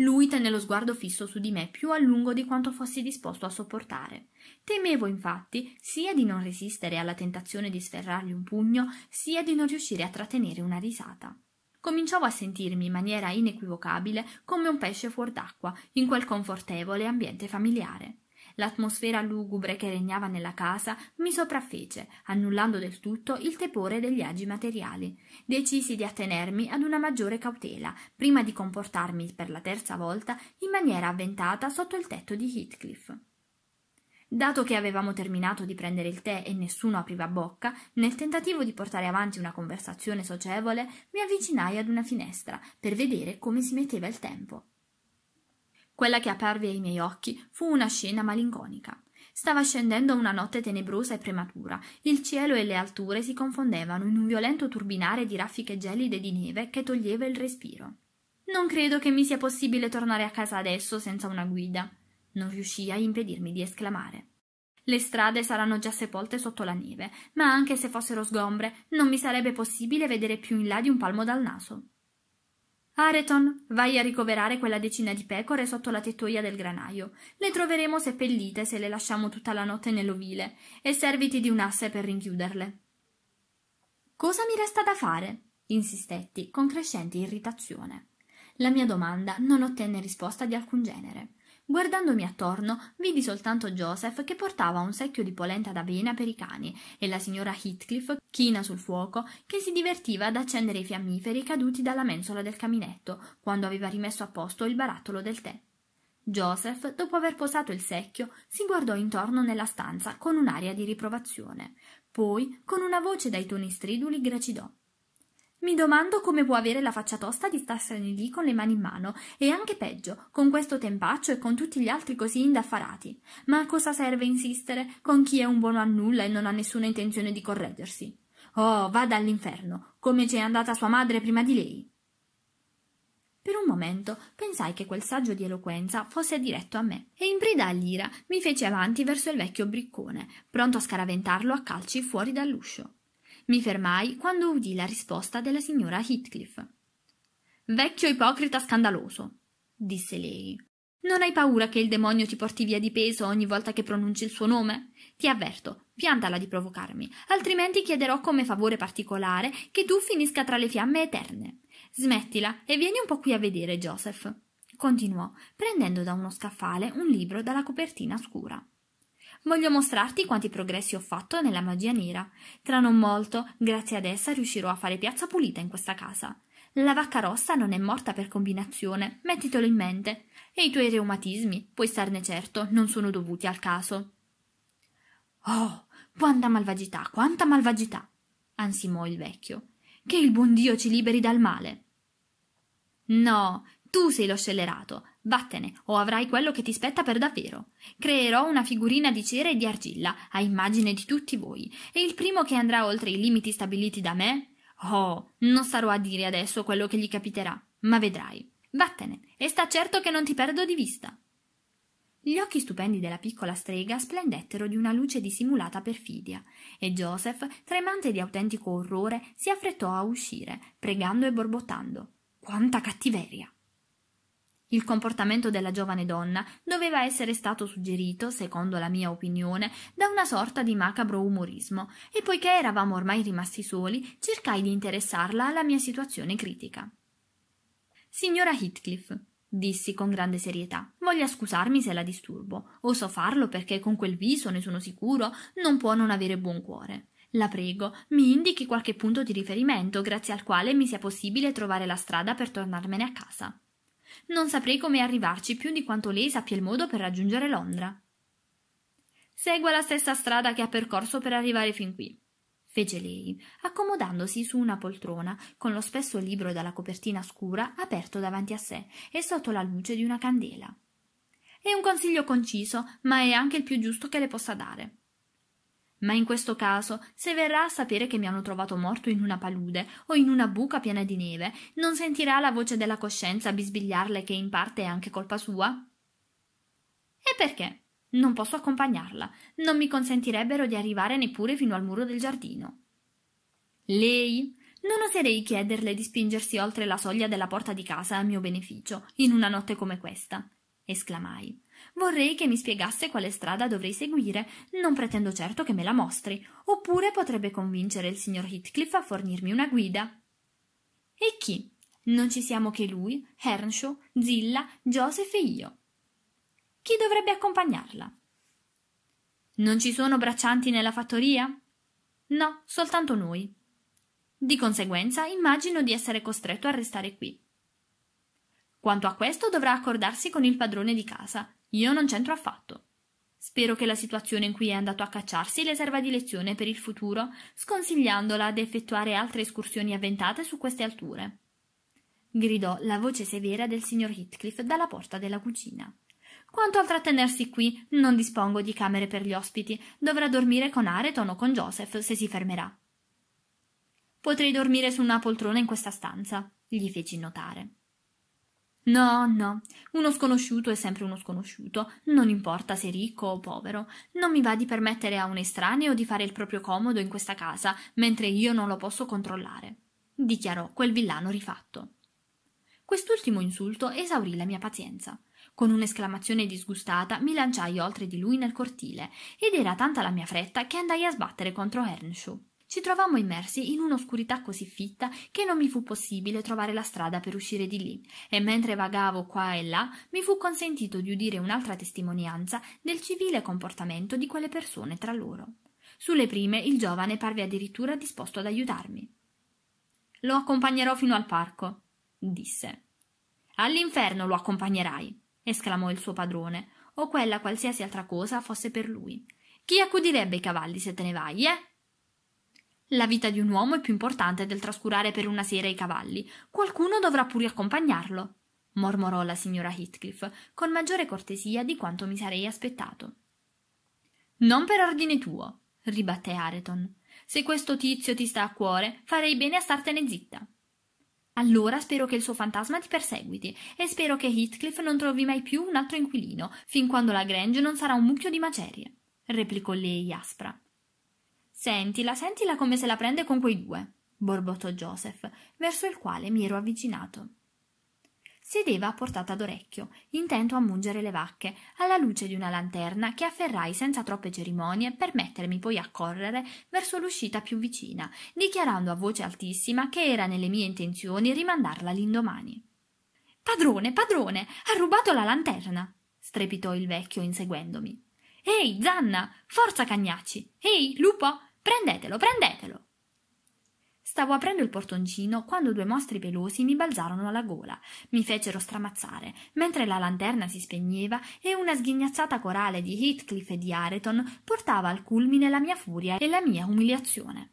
Lui tenne lo sguardo fisso su di me più a lungo di quanto fossi disposto a sopportare. Temevo, infatti, sia di non resistere alla tentazione di sferrargli un pugno, sia di non riuscire a trattenere una risata cominciavo a sentirmi in maniera inequivocabile come un pesce fuor d'acqua in quel confortevole ambiente familiare. L'atmosfera lugubre che regnava nella casa mi sopraffece, annullando del tutto il tepore degli agi materiali. Decisi di attenermi ad una maggiore cautela, prima di comportarmi per la terza volta in maniera avventata sotto il tetto di Heathcliff. Dato che avevamo terminato di prendere il tè e nessuno apriva bocca, nel tentativo di portare avanti una conversazione socievole, mi avvicinai ad una finestra per vedere come si metteva il tempo. Quella che apparve ai miei occhi fu una scena malinconica. Stava scendendo una notte tenebrosa e prematura, il cielo e le alture si confondevano in un violento turbinare di raffiche gelide di neve che toglieva il respiro. Non credo che mi sia possibile tornare a casa adesso senza una guida, non riuscì a impedirmi di esclamare. Le strade saranno già sepolte sotto la neve, ma anche se fossero sgombre, non mi sarebbe possibile vedere più in là di un palmo dal naso. Areton, vai a ricoverare quella decina di pecore sotto la tettoia del granaio. Le troveremo seppellite se le lasciamo tutta la notte nell'ovile, e serviti di un'asse per rinchiuderle. Cosa mi resta da fare? insistetti con crescente irritazione. La mia domanda non ottenne risposta di alcun genere. Guardandomi attorno, vidi soltanto Joseph che portava un secchio di polenta d'avena per i cani e la signora Heathcliff, china sul fuoco, che si divertiva ad accendere i fiammiferi caduti dalla mensola del caminetto quando aveva rimesso a posto il barattolo del tè. Joseph, dopo aver posato il secchio, si guardò intorno nella stanza con un'aria di riprovazione. Poi, con una voce dai toni striduli, gracidò. Mi domando come può avere la faccia tosta di starsene lì con le mani in mano, e anche peggio, con questo tempaccio e con tutti gli altri così indaffarati. Ma a cosa serve insistere con chi è un buono a nulla e non ha nessuna intenzione di correggersi? Oh, vada all'inferno, come ci è andata sua madre prima di lei. Per un momento pensai che quel saggio di eloquenza fosse diretto a me, e in preda all'ira mi feci avanti verso il vecchio briccone, pronto a scaraventarlo a calci fuori dall'uscio. Mi fermai quando udì la risposta della signora Heathcliff. Vecchio ipocrita scandaloso, disse lei. Non hai paura che il demonio ti porti via di peso ogni volta che pronunci il suo nome? Ti avverto, piantala di provocarmi, altrimenti chiederò come favore particolare che tu finisca tra le fiamme eterne. Smettila e vieni un po' qui a vedere, Joseph. Continuò, prendendo da uno scaffale un libro dalla copertina scura. Voglio mostrarti quanti progressi ho fatto nella magia nera. Tra non molto, grazie ad essa, riuscirò a fare piazza pulita in questa casa. La vacca rossa non è morta per combinazione, mettitelo in mente. E i tuoi reumatismi, puoi starne certo, non sono dovuti al caso. Oh, quanta malvagità, quanta malvagità! ansimò il vecchio. Che il buon Dio ci liberi dal male. No, tu sei lo scellerato, Vattene, o avrai quello che ti spetta per davvero. Creerò una figurina di cera e di argilla, a immagine di tutti voi, e il primo che andrà oltre i limiti stabiliti da me. Oh, non starò a dire adesso quello che gli capiterà, ma vedrai. Vattene, e sta certo che non ti perdo di vista. Gli occhi stupendi della piccola strega splendettero di una luce dissimulata perfidia, e Joseph, tremante di autentico orrore, si affrettò a uscire, pregando e borbottando. Quanta cattiveria! Il comportamento della giovane donna doveva essere stato suggerito, secondo la mia opinione, da una sorta di macabro umorismo, e poiché eravamo ormai rimasti soli, cercai di interessarla alla mia situazione critica. Signora Heathcliff, dissi con grande serietà, voglio scusarmi se la disturbo. Oso farlo perché con quel viso, ne sono sicuro, non può non avere buon cuore. La prego, mi indichi qualche punto di riferimento grazie al quale mi sia possibile trovare la strada per tornarmene a casa. Non saprei come arrivarci più di quanto lei sappia il modo per raggiungere Londra. Segua la stessa strada che ha percorso per arrivare fin qui, fece lei, accomodandosi su una poltrona, con lo spesso libro dalla copertina scura aperto davanti a sé e sotto la luce di una candela. È un consiglio conciso, ma è anche il più giusto che le possa dare. Ma in questo caso, se verrà a sapere che mi hanno trovato morto in una palude o in una buca piena di neve, non sentirà la voce della coscienza bisbigliarle che in parte è anche colpa sua? E perché? Non posso accompagnarla, non mi consentirebbero di arrivare neppure fino al muro del giardino. Lei? Non oserei chiederle di spingersi oltre la soglia della porta di casa a mio beneficio, in una notte come questa, esclamai. Vorrei che mi spiegasse quale strada dovrei seguire, non pretendo certo che me la mostri, oppure potrebbe convincere il signor Heathcliff a fornirmi una guida. E chi? Non ci siamo che lui, Earnshaw, Zilla, Joseph e io. Chi dovrebbe accompagnarla? Non ci sono braccianti nella fattoria? No, soltanto noi. Di conseguenza immagino di essere costretto a restare qui. Quanto a questo dovrà accordarsi con il padrone di casa, io non c'entro affatto. Spero che la situazione in cui è andato a cacciarsi le serva di lezione per il futuro, sconsigliandola ad effettuare altre escursioni avventate su queste alture. Gridò la voce severa del signor Heathcliff dalla porta della cucina. Quanto al trattenersi qui, non dispongo di camere per gli ospiti. Dovrà dormire con Areton o con Joseph, se si fermerà. Potrei dormire su una poltrona in questa stanza, gli feci notare. No, no, uno sconosciuto è sempre uno sconosciuto, non importa se ricco o povero. Non mi va di permettere a un estraneo di fare il proprio comodo in questa casa, mentre io non lo posso controllare, dichiarò quel villano rifatto. Quest'ultimo insulto esaurì la mia pazienza. Con un'esclamazione disgustata mi lanciai oltre di lui nel cortile, ed era tanta la mia fretta che andai a sbattere contro Earnshaw ci trovammo immersi in un'oscurità così fitta che non mi fu possibile trovare la strada per uscire di lì e mentre vagavo qua e là mi fu consentito di udire un'altra testimonianza del civile comportamento di quelle persone tra loro sulle prime il giovane parve addirittura disposto ad aiutarmi lo accompagnerò fino al parco disse all'inferno lo accompagnerai esclamò il suo padrone o quella qualsiasi altra cosa fosse per lui chi accudirebbe i cavalli se te ne vai eh la vita di un uomo è più importante del trascurare per una sera i cavalli. Qualcuno dovrà pure accompagnarlo, mormorò la signora Heathcliff, con maggiore cortesia di quanto mi sarei aspettato. Non per ordine tuo, ribatté Areton. Se questo tizio ti sta a cuore, farei bene a startene zitta. Allora spero che il suo fantasma ti perseguiti e spero che Heathcliff non trovi mai più un altro inquilino, fin quando la Grange non sarà un mucchio di macerie, replicò lei aspra. Sentila, sentila come se la prende con quei due, borbottò Joseph, verso il quale mi ero avvicinato. Sedeva a portata d'orecchio, intento a mungere le vacche, alla luce di una lanterna che afferrai senza troppe cerimonie per mettermi poi a correre verso l'uscita più vicina, dichiarando a voce altissima che era nelle mie intenzioni rimandarla l'indomani. Padrone, padrone, ha rubato la lanterna! strepitò il vecchio inseguendomi. Ehi, Zanna, forza cagnacci! Ehi, lupo, Prendetelo, prendetelo. Stavo aprendo il portoncino quando due mostri pelosi mi balzarono alla gola, mi fecero stramazzare, mentre la lanterna si spegneva e una sghignazzata corale di Heathcliff e di Areton portava al culmine la mia furia e la mia umiliazione.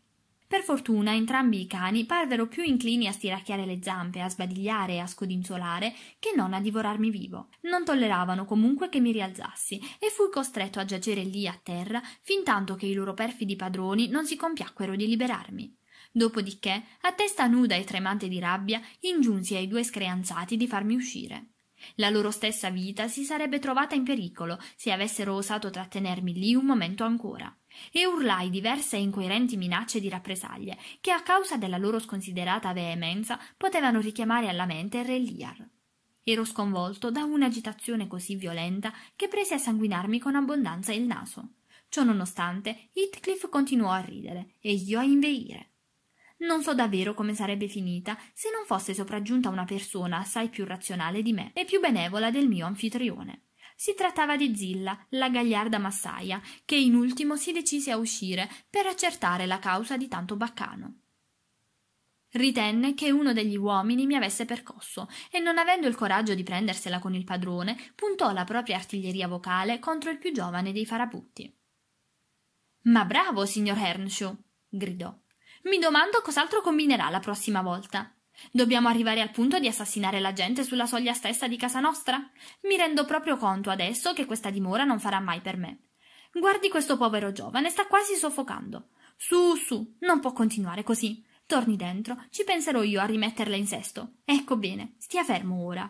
Per fortuna entrambi i cani parvero più inclini a stiracchiare le zampe, a sbadigliare e a scodinzolare che non a divorarmi vivo. Non tolleravano comunque che mi rialzassi e fui costretto a giacere lì a terra fin tanto che i loro perfidi padroni non si compiacquero di liberarmi. Dopodiché, a testa nuda e tremante di rabbia, ingiunsi ai due screanzati di farmi uscire. La loro stessa vita si sarebbe trovata in pericolo se avessero osato trattenermi lì un momento ancora e urlai diverse e incoerenti minacce di rappresaglie che a causa della loro sconsiderata veemenza potevano richiamare alla mente re Liar. Ero sconvolto da un'agitazione così violenta che prese a sanguinarmi con abbondanza il naso. Ciò nonostante, Heathcliff continuò a ridere e io a inveire. Non so davvero come sarebbe finita se non fosse sopraggiunta una persona assai più razionale di me e più benevola del mio anfitrione. Si trattava di Zilla, la gagliarda massaia, che in ultimo si decise a uscire per accertare la causa di tanto baccano. Ritenne che uno degli uomini mi avesse percosso e non avendo il coraggio di prendersela con il padrone, puntò la propria artiglieria vocale contro il più giovane dei farabutti. Ma bravo, signor Earnshaw! gridò. Mi domando cos'altro combinerà la prossima volta. Dobbiamo arrivare al punto di assassinare la gente sulla soglia stessa di casa nostra? Mi rendo proprio conto adesso che questa dimora non farà mai per me. Guardi questo povero giovane, sta quasi soffocando. Su, su, non può continuare così. Torni dentro, ci penserò io a rimetterla in sesto. Ecco bene, stia fermo ora.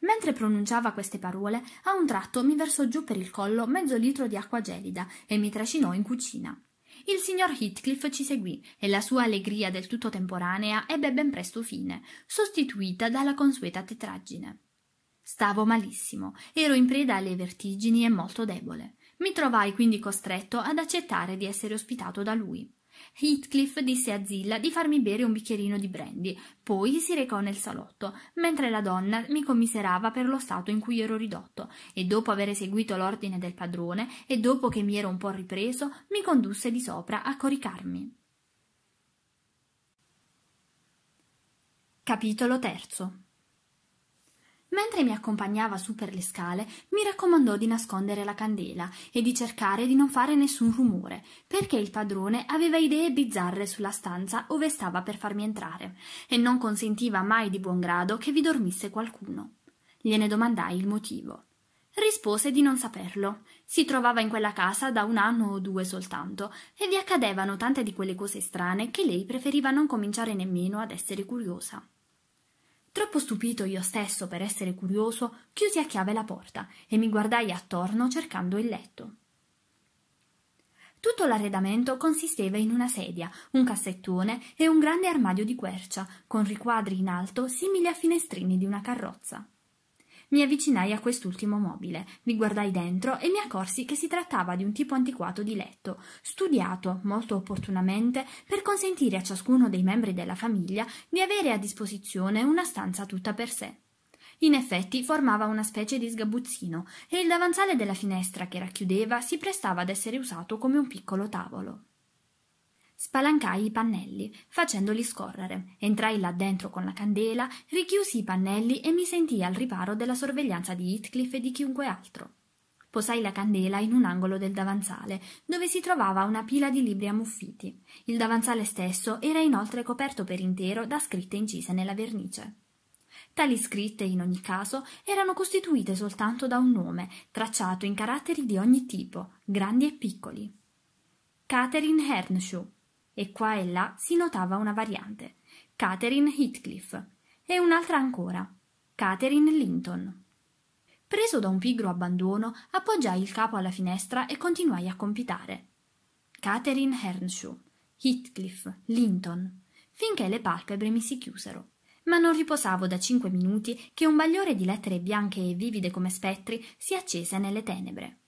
Mentre pronunciava queste parole, a un tratto mi versò giù per il collo mezzo litro di acqua gelida e mi trascinò in cucina il signor Heathcliff ci seguì e la sua allegria del tutto temporanea ebbe ben presto fine, sostituita dalla consueta tetraggine. Stavo malissimo, ero in preda alle vertigini e molto debole. Mi trovai quindi costretto ad accettare di essere ospitato da lui. Heathcliff disse a Zilla di farmi bere un bicchierino di brandy, poi si recò nel salotto, mentre la donna mi commiserava per lo stato in cui ero ridotto, e dopo aver eseguito l'ordine del padrone, e dopo che mi ero un po' ripreso, mi condusse di sopra a coricarmi. Capitolo terzo Mentre mi accompagnava su per le scale, mi raccomandò di nascondere la candela e di cercare di non fare nessun rumore, perché il padrone aveva idee bizzarre sulla stanza ove stava per farmi entrare, e non consentiva mai di buon grado che vi dormisse qualcuno. Gliene domandai il motivo. Rispose di non saperlo. Si trovava in quella casa da un anno o due soltanto e vi accadevano tante di quelle cose strane che lei preferiva non cominciare nemmeno ad essere curiosa. Troppo stupito io stesso per essere curioso, chiusi a chiave la porta e mi guardai attorno cercando il letto. Tutto l'arredamento consisteva in una sedia, un cassettone e un grande armadio di quercia, con riquadri in alto simili a finestrini di una carrozza. Mi avvicinai a quest'ultimo mobile, vi guardai dentro e mi accorsi che si trattava di un tipo antiquato di letto, studiato molto opportunamente per consentire a ciascuno dei membri della famiglia di avere a disposizione una stanza tutta per sé. In effetti formava una specie di sgabuzzino e il davanzale della finestra che racchiudeva si prestava ad essere usato come un piccolo tavolo spalancai i pannelli facendoli scorrere entrai là dentro con la candela richiusi i pannelli e mi sentii al riparo della sorveglianza di heathcliff e di chiunque altro posai la candela in un angolo del davanzale dove si trovava una pila di libri ammuffiti il davanzale stesso era inoltre coperto per intero da scritte incise nella vernice tali scritte in ogni caso erano costituite soltanto da un nome tracciato in caratteri di ogni tipo grandi e piccoli catherine earnshaw e qua e là si notava una variante, Catherine Heathcliff, e un'altra ancora, Catherine Linton. Preso da un pigro abbandono, appoggiai il capo alla finestra e continuai a compitare. Catherine Earnshaw, Heathcliff, Linton, finché le palpebre mi si chiusero. Ma non riposavo da cinque minuti che un bagliore di lettere bianche e vivide come spettri si accese nelle tenebre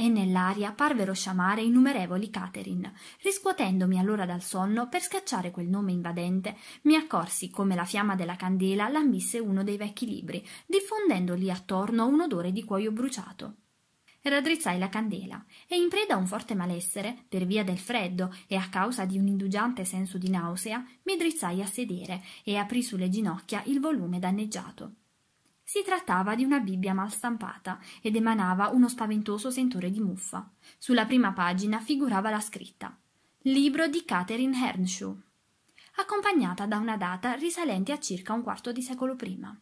e nell'aria parvero sciamare innumerevoli caterin. Riscuotendomi allora dal sonno, per scacciare quel nome invadente, mi accorsi come la fiamma della candela lambisse uno dei vecchi libri, diffondendogli attorno un odore di cuoio bruciato. Raddrizzai la candela e in preda a un forte malessere, per via del freddo e a causa di un indugiante senso di nausea, mi drizzai a sedere e aprì sulle ginocchia il volume danneggiato. Si trattava di una Bibbia mal stampata ed emanava uno spaventoso sentore di muffa. Sulla prima pagina figurava la scritta Libro di Catherine Hernshaw, accompagnata da una data risalente a circa un quarto di secolo prima.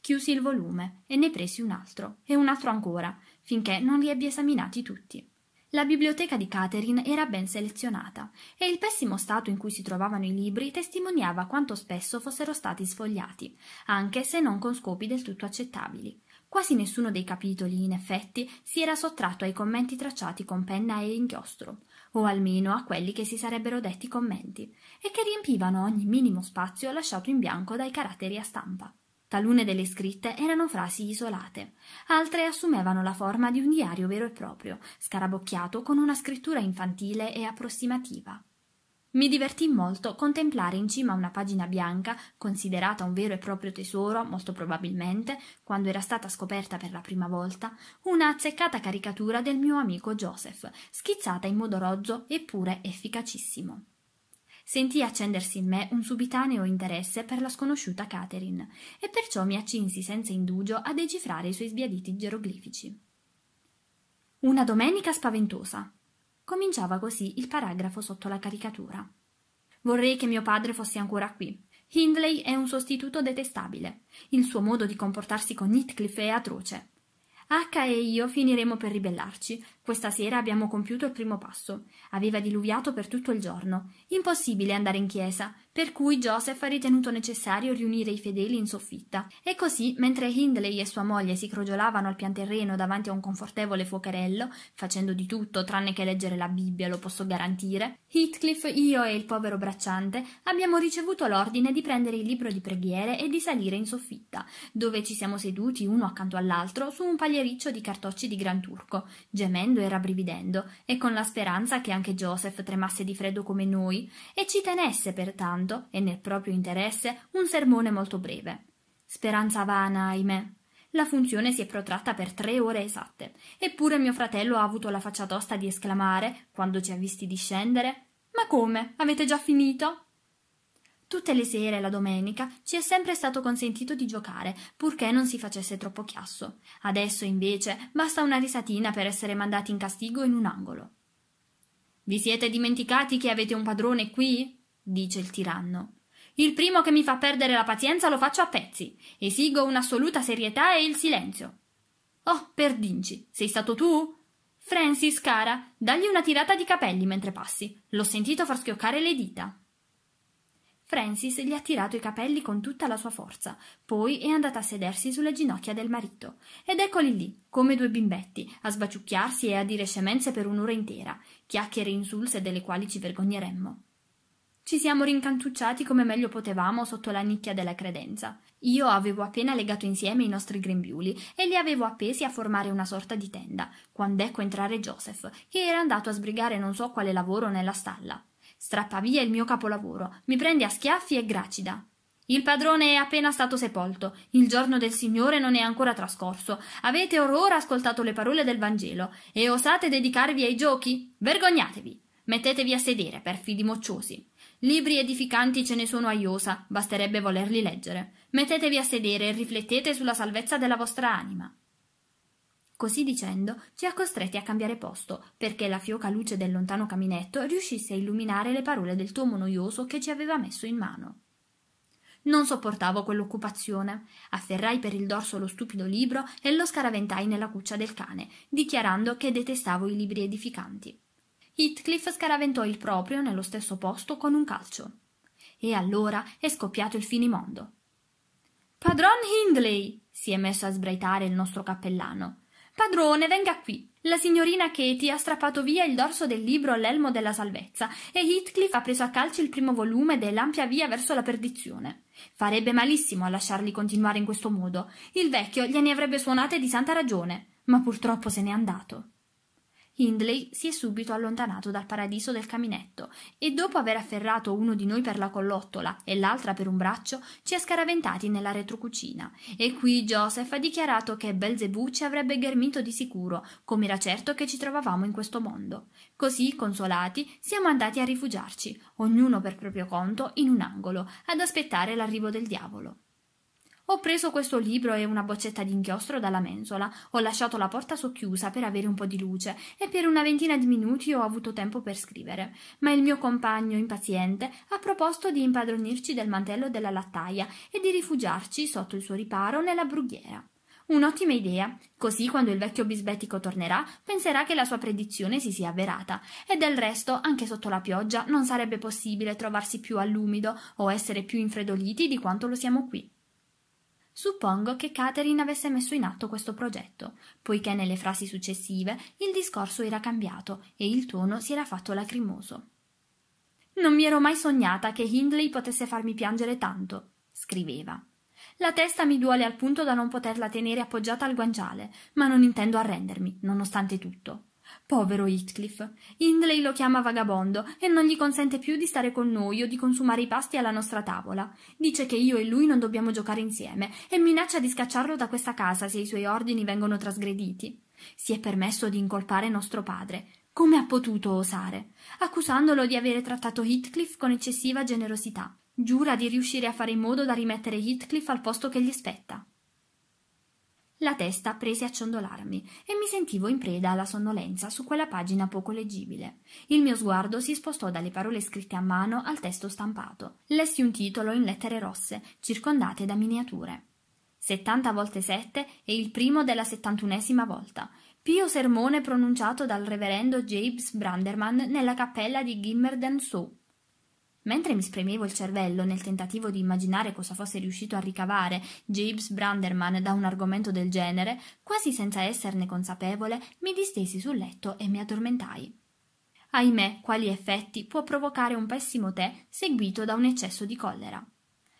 Chiusi il volume e ne presi un altro, e un altro ancora, finché non li ebbi esaminati tutti. La biblioteca di Catherine era ben selezionata e il pessimo stato in cui si trovavano i libri testimoniava quanto spesso fossero stati sfogliati, anche se non con scopi del tutto accettabili. Quasi nessuno dei capitoli, in effetti, si era sottratto ai commenti tracciati con penna e inchiostro, o almeno a quelli che si sarebbero detti commenti, e che riempivano ogni minimo spazio lasciato in bianco dai caratteri a stampa. Talune delle scritte erano frasi isolate, altre assumevano la forma di un diario vero e proprio, scarabocchiato con una scrittura infantile e approssimativa. Mi divertì molto contemplare in cima a una pagina bianca, considerata un vero e proprio tesoro, molto probabilmente, quando era stata scoperta per la prima volta, una azzeccata caricatura del mio amico Joseph, schizzata in modo rozzo eppure efficacissimo sentì accendersi in me un subitaneo interesse per la sconosciuta Catherine e perciò mi accinsi senza indugio a decifrare i suoi sbiaditi geroglifici. Una domenica spaventosa. Cominciava così il paragrafo sotto la caricatura. Vorrei che mio padre fosse ancora qui. Hindley è un sostituto detestabile. Il suo modo di comportarsi con Heathcliff è atroce. H e io finiremo per ribellarci, questa sera abbiamo compiuto il primo passo. Aveva diluviato per tutto il giorno. Impossibile andare in chiesa, per cui Joseph ha ritenuto necessario riunire i fedeli in soffitta. E così, mentre Hindley e sua moglie si crogiolavano al pianterreno davanti a un confortevole fuocherello, facendo di tutto tranne che leggere la Bibbia, lo posso garantire, Heathcliff, io e il povero bracciante abbiamo ricevuto l'ordine di prendere il libro di preghiere e di salire in soffitta, dove ci siamo seduti uno accanto all'altro su un pagliericcio di cartocci di Gran Turco, gemendo ridendo e rabbrividendo, e con la speranza che anche Joseph tremasse di freddo come noi, e ci tenesse pertanto, e nel proprio interesse, un sermone molto breve. Speranza vana, ahimè. La funzione si è protratta per tre ore esatte, eppure mio fratello ha avuto la faccia tosta di esclamare, quando ci ha visti discendere Ma come? Avete già finito? Tutte le sere la domenica ci è sempre stato consentito di giocare, purché non si facesse troppo chiasso. Adesso, invece, basta una risatina per essere mandati in castigo in un angolo. Vi siete dimenticati che avete un padrone qui? dice il tiranno. Il primo che mi fa perdere la pazienza lo faccio a pezzi. Esigo un'assoluta serietà e il silenzio. Oh, perdinci, sei stato tu? Francis, cara, dagli una tirata di capelli mentre passi. L'ho sentito far schioccare le dita. Francis gli ha tirato i capelli con tutta la sua forza, poi è andata a sedersi sulle ginocchia del marito. Ed eccoli lì, come due bimbetti, a sbaciucchiarsi e a dire scemenze per un'ora intera, chiacchiere insulse delle quali ci vergogneremmo. Ci siamo rincantucciati come meglio potevamo sotto la nicchia della credenza. Io avevo appena legato insieme i nostri grembiuli e li avevo appesi a formare una sorta di tenda, quando ecco entrare Joseph, che era andato a sbrigare non so quale lavoro nella stalla strappa via il mio capolavoro, mi prende a schiaffi e gracida. Il padrone è appena stato sepolto, il giorno del Signore non è ancora trascorso. Avete or ora ascoltato le parole del Vangelo e osate dedicarvi ai giochi? Vergognatevi! Mettetevi a sedere, perfidi mocciosi. Libri edificanti ce ne sono a Iosa, basterebbe volerli leggere. Mettetevi a sedere e riflettete sulla salvezza della vostra anima. Così dicendo, ci ha costretti a cambiare posto, perché la fioca luce del lontano caminetto riuscisse a illuminare le parole del tuomo noioso che ci aveva messo in mano. Non sopportavo quell'occupazione. Afferrai per il dorso lo stupido libro e lo scaraventai nella cuccia del cane, dichiarando che detestavo i libri edificanti. Heathcliff scaraventò il proprio nello stesso posto con un calcio. E allora è scoppiato il finimondo. Padron Hindley! si è messo a sbraitare il nostro cappellano. Padrone, venga qui. La signorina Katie ha strappato via il dorso del libro L'elmo della salvezza e Heathcliff ha preso a calci il primo volume dell'ampia via verso la perdizione. Farebbe malissimo a lasciarli continuare in questo modo. Il vecchio gliene avrebbe suonate di santa ragione, ma purtroppo se n'è andato. Hindley si è subito allontanato dal paradiso del caminetto e dopo aver afferrato uno di noi per la collottola e l'altra per un braccio, ci ha scaraventati nella retrocucina. E qui Joseph ha dichiarato che Belzebù ci avrebbe ghermito di sicuro, come era certo che ci trovavamo in questo mondo. Così, consolati, siamo andati a rifugiarci, ognuno per proprio conto, in un angolo, ad aspettare l'arrivo del diavolo. Ho preso questo libro e una boccetta d'inchiostro dalla mensola, ho lasciato la porta socchiusa per avere un po' di luce e per una ventina di minuti ho avuto tempo per scrivere. Ma il mio compagno, impaziente, ha proposto di impadronirci del mantello della lattaia e di rifugiarci sotto il suo riparo nella brughiera. Un'ottima idea. Così quando il vecchio bisbetico tornerà, penserà che la sua predizione si sia avverata. E del resto, anche sotto la pioggia, non sarebbe possibile trovarsi più all'umido o essere più infredoliti di quanto lo siamo qui. Suppongo che Catherine avesse messo in atto questo progetto, poiché nelle frasi successive il discorso era cambiato e il tono si era fatto lacrimoso. Non mi ero mai sognata che Hindley potesse farmi piangere tanto, scriveva. La testa mi duole al punto da non poterla tenere appoggiata al guanciale, ma non intendo arrendermi, nonostante tutto. Povero Heathcliff. Hindley lo chiama vagabondo e non gli consente più di stare con noi o di consumare i pasti alla nostra tavola. Dice che io e lui non dobbiamo giocare insieme e minaccia di scacciarlo da questa casa se i suoi ordini vengono trasgrediti. Si è permesso di incolpare nostro padre. Come ha potuto osare? Accusandolo di avere trattato Heathcliff con eccessiva generosità. Giura di riuscire a fare in modo da rimettere Heathcliff al posto che gli spetta la testa prese a ciondolarmi e mi sentivo in preda alla sonnolenza su quella pagina poco leggibile. Il mio sguardo si spostò dalle parole scritte a mano al testo stampato. Lessi un titolo in lettere rosse, circondate da miniature. 70 volte 7 è il primo della settantunesima volta. Pio sermone pronunciato dal reverendo James Branderman nella cappella di Gimmerden Soo Mentre mi spremevo il cervello nel tentativo di immaginare cosa fosse riuscito a ricavare Gibbs Branderman da un argomento del genere, quasi senza esserne consapevole, mi distesi sul letto e mi addormentai. Ahimè, quali effetti può provocare un pessimo tè seguito da un eccesso di collera?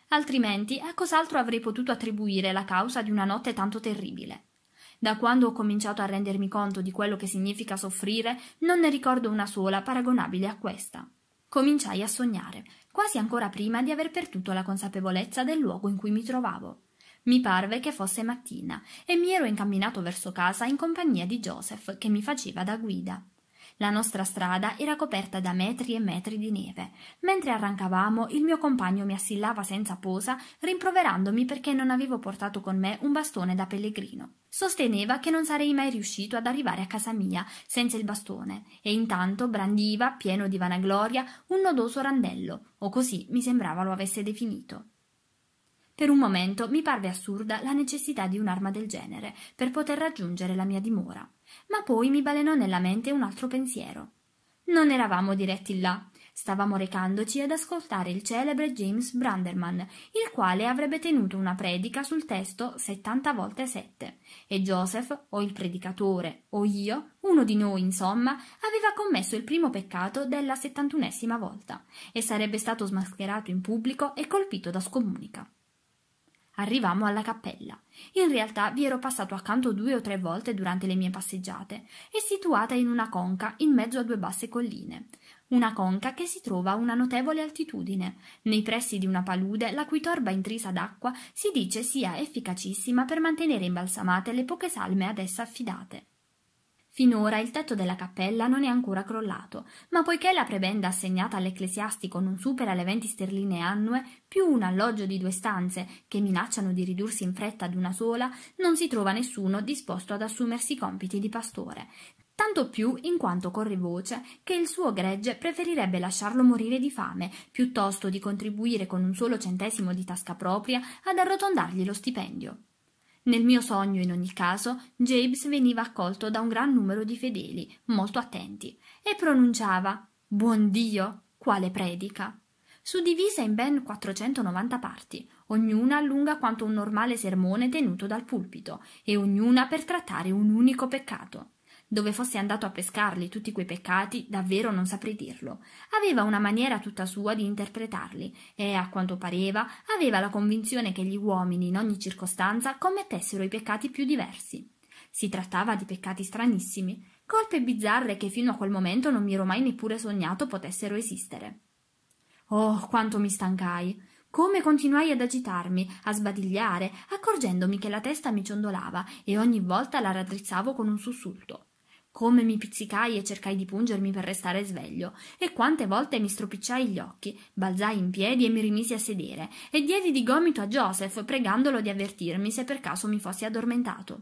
Altrimenti, a cos'altro avrei potuto attribuire la causa di una notte tanto terribile? Da quando ho cominciato a rendermi conto di quello che significa soffrire, non ne ricordo una sola paragonabile a questa cominciai a sognare, quasi ancora prima di aver perduto la consapevolezza del luogo in cui mi trovavo. Mi parve che fosse mattina e mi ero incamminato verso casa in compagnia di Joseph che mi faceva da guida. La nostra strada era coperta da metri e metri di neve. Mentre arrancavamo, il mio compagno mi assillava senza posa, rimproverandomi perché non avevo portato con me un bastone da pellegrino. Sosteneva che non sarei mai riuscito ad arrivare a casa mia senza il bastone, e intanto brandiva, pieno di vanagloria, un nodoso randello, o così mi sembrava lo avesse definito. Per un momento mi parve assurda la necessità di un'arma del genere per poter raggiungere la mia dimora, ma poi mi balenò nella mente un altro pensiero. Non eravamo diretti là, stavamo recandoci ad ascoltare il celebre James Branderman, il quale avrebbe tenuto una predica sul testo 70 volte 7 e Joseph, o il predicatore, o io, uno di noi, insomma, aveva commesso il primo peccato della settantunesima volta e sarebbe stato smascherato in pubblico e colpito da scomunica. Arrivamo alla cappella. In realtà vi ero passato accanto due o tre volte durante le mie passeggiate. È situata in una conca in mezzo a due basse colline. Una conca che si trova a una notevole altitudine, nei pressi di una palude la cui torba intrisa d'acqua si dice sia efficacissima per mantenere imbalsamate le poche salme ad essa affidate. Finora il tetto della cappella non è ancora crollato, ma poiché la prebenda assegnata all'ecclesiastico non supera le 20 sterline annue, più un alloggio di due stanze, che minacciano di ridursi in fretta ad una sola, non si trova nessuno disposto ad assumersi i compiti di pastore, tanto più in quanto corre voce che il suo gregge preferirebbe lasciarlo morire di fame piuttosto di contribuire con un solo centesimo di tasca propria ad arrotondargli lo stipendio. Nel mio sogno, in ogni caso, James veniva accolto da un gran numero di fedeli, molto attenti, e pronunciava Buon Dio, quale predica! Suddivisa in ben 490 parti, ognuna lunga quanto un normale sermone tenuto dal pulpito, e ognuna per trattare un unico peccato. Dove fosse andato a pescarli tutti quei peccati, davvero non saprei dirlo. Aveva una maniera tutta sua di interpretarli e, a quanto pareva, aveva la convinzione che gli uomini in ogni circostanza commettessero i peccati più diversi. Si trattava di peccati stranissimi, colpe bizzarre che fino a quel momento non mi ero mai neppure sognato potessero esistere. Oh, quanto mi stancai! Come continuai ad agitarmi, a sbadigliare, accorgendomi che la testa mi ciondolava e ogni volta la raddrizzavo con un sussulto come mi pizzicai e cercai di pungermi per restare sveglio, e quante volte mi stropicciai gli occhi, balzai in piedi e mi rimisi a sedere, e diedi di gomito a Joseph, pregandolo di avvertirmi se per caso mi fossi addormentato.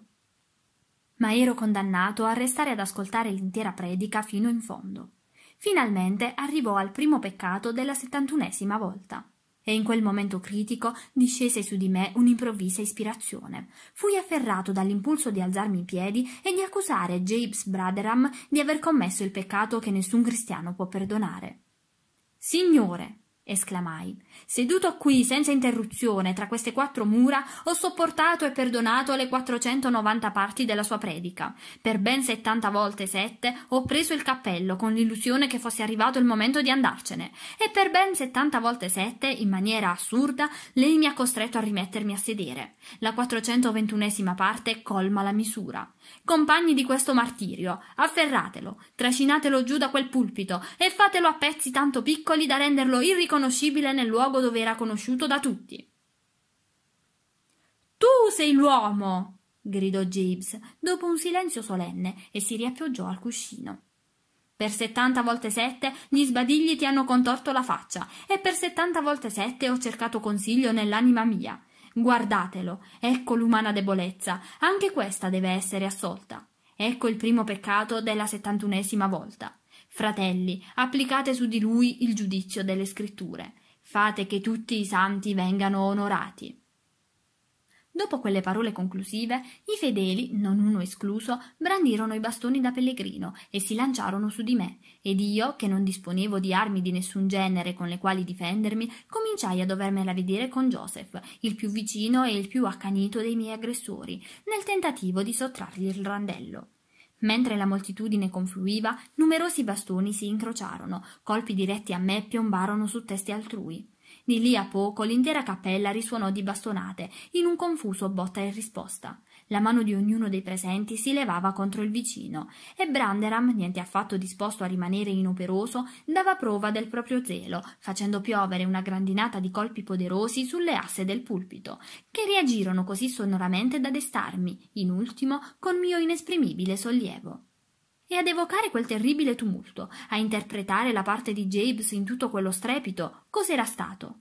Ma ero condannato a restare ad ascoltare l'intera predica fino in fondo. Finalmente arrivò al primo peccato della settantunesima volta. E in quel momento critico discese su di me un'improvvisa ispirazione. Fui afferrato dall'impulso di alzarmi i piedi e di accusare James Braderam di aver commesso il peccato che nessun cristiano può perdonare. Signore, esclamai. Seduto qui senza interruzione tra queste quattro mura, ho sopportato e perdonato le 490 parti della sua predica. Per ben 70 volte sette ho preso il cappello con l'illusione che fosse arrivato il momento di andarcene e per ben 70 volte sette, in maniera assurda, lei mi ha costretto a rimettermi a sedere. La 421esima parte colma la misura. Compagni di questo martirio, afferratelo, trascinatelo giù da quel pulpito e fatelo a pezzi tanto piccoli da renderlo irriconoscibile riconoscibile nel luogo dove era conosciuto da tutti. Tu sei l'uomo! gridò Gibbs dopo un silenzio solenne e si riappioggiò al cuscino. Per settanta volte sette gli sbadigli ti hanno contorto la faccia e per settanta volte sette ho cercato consiglio nell'anima mia. Guardatelo, ecco l'umana debolezza, anche questa deve essere assolta. Ecco il primo peccato della settantunesima volta. Fratelli, applicate su di lui il giudizio delle scritture, fate che tutti i santi vengano onorati. Dopo quelle parole conclusive, i fedeli, non uno escluso, brandirono i bastoni da pellegrino e si lanciarono su di me, ed io, che non disponevo di armi di nessun genere con le quali difendermi, cominciai a dovermela vedere con Joseph, il più vicino e il più accanito dei miei aggressori, nel tentativo di sottrargli il randello. Mentre la moltitudine confluiva, numerosi bastoni si incrociarono, colpi diretti a me piombarono su teste altrui. Di lì a poco l'intera cappella risuonò di bastonate, in un confuso botta e risposta. La mano di ognuno dei presenti si levava contro il vicino e Branderam, niente affatto disposto a rimanere inoperoso, dava prova del proprio zelo, facendo piovere una grandinata di colpi poderosi sulle asse del pulpito, che reagirono così sonoramente da destarmi, in ultimo, con mio inesprimibile sollievo e ad evocare quel terribile tumulto, a interpretare la parte di Jabes in tutto quello strepito, cos'era stato?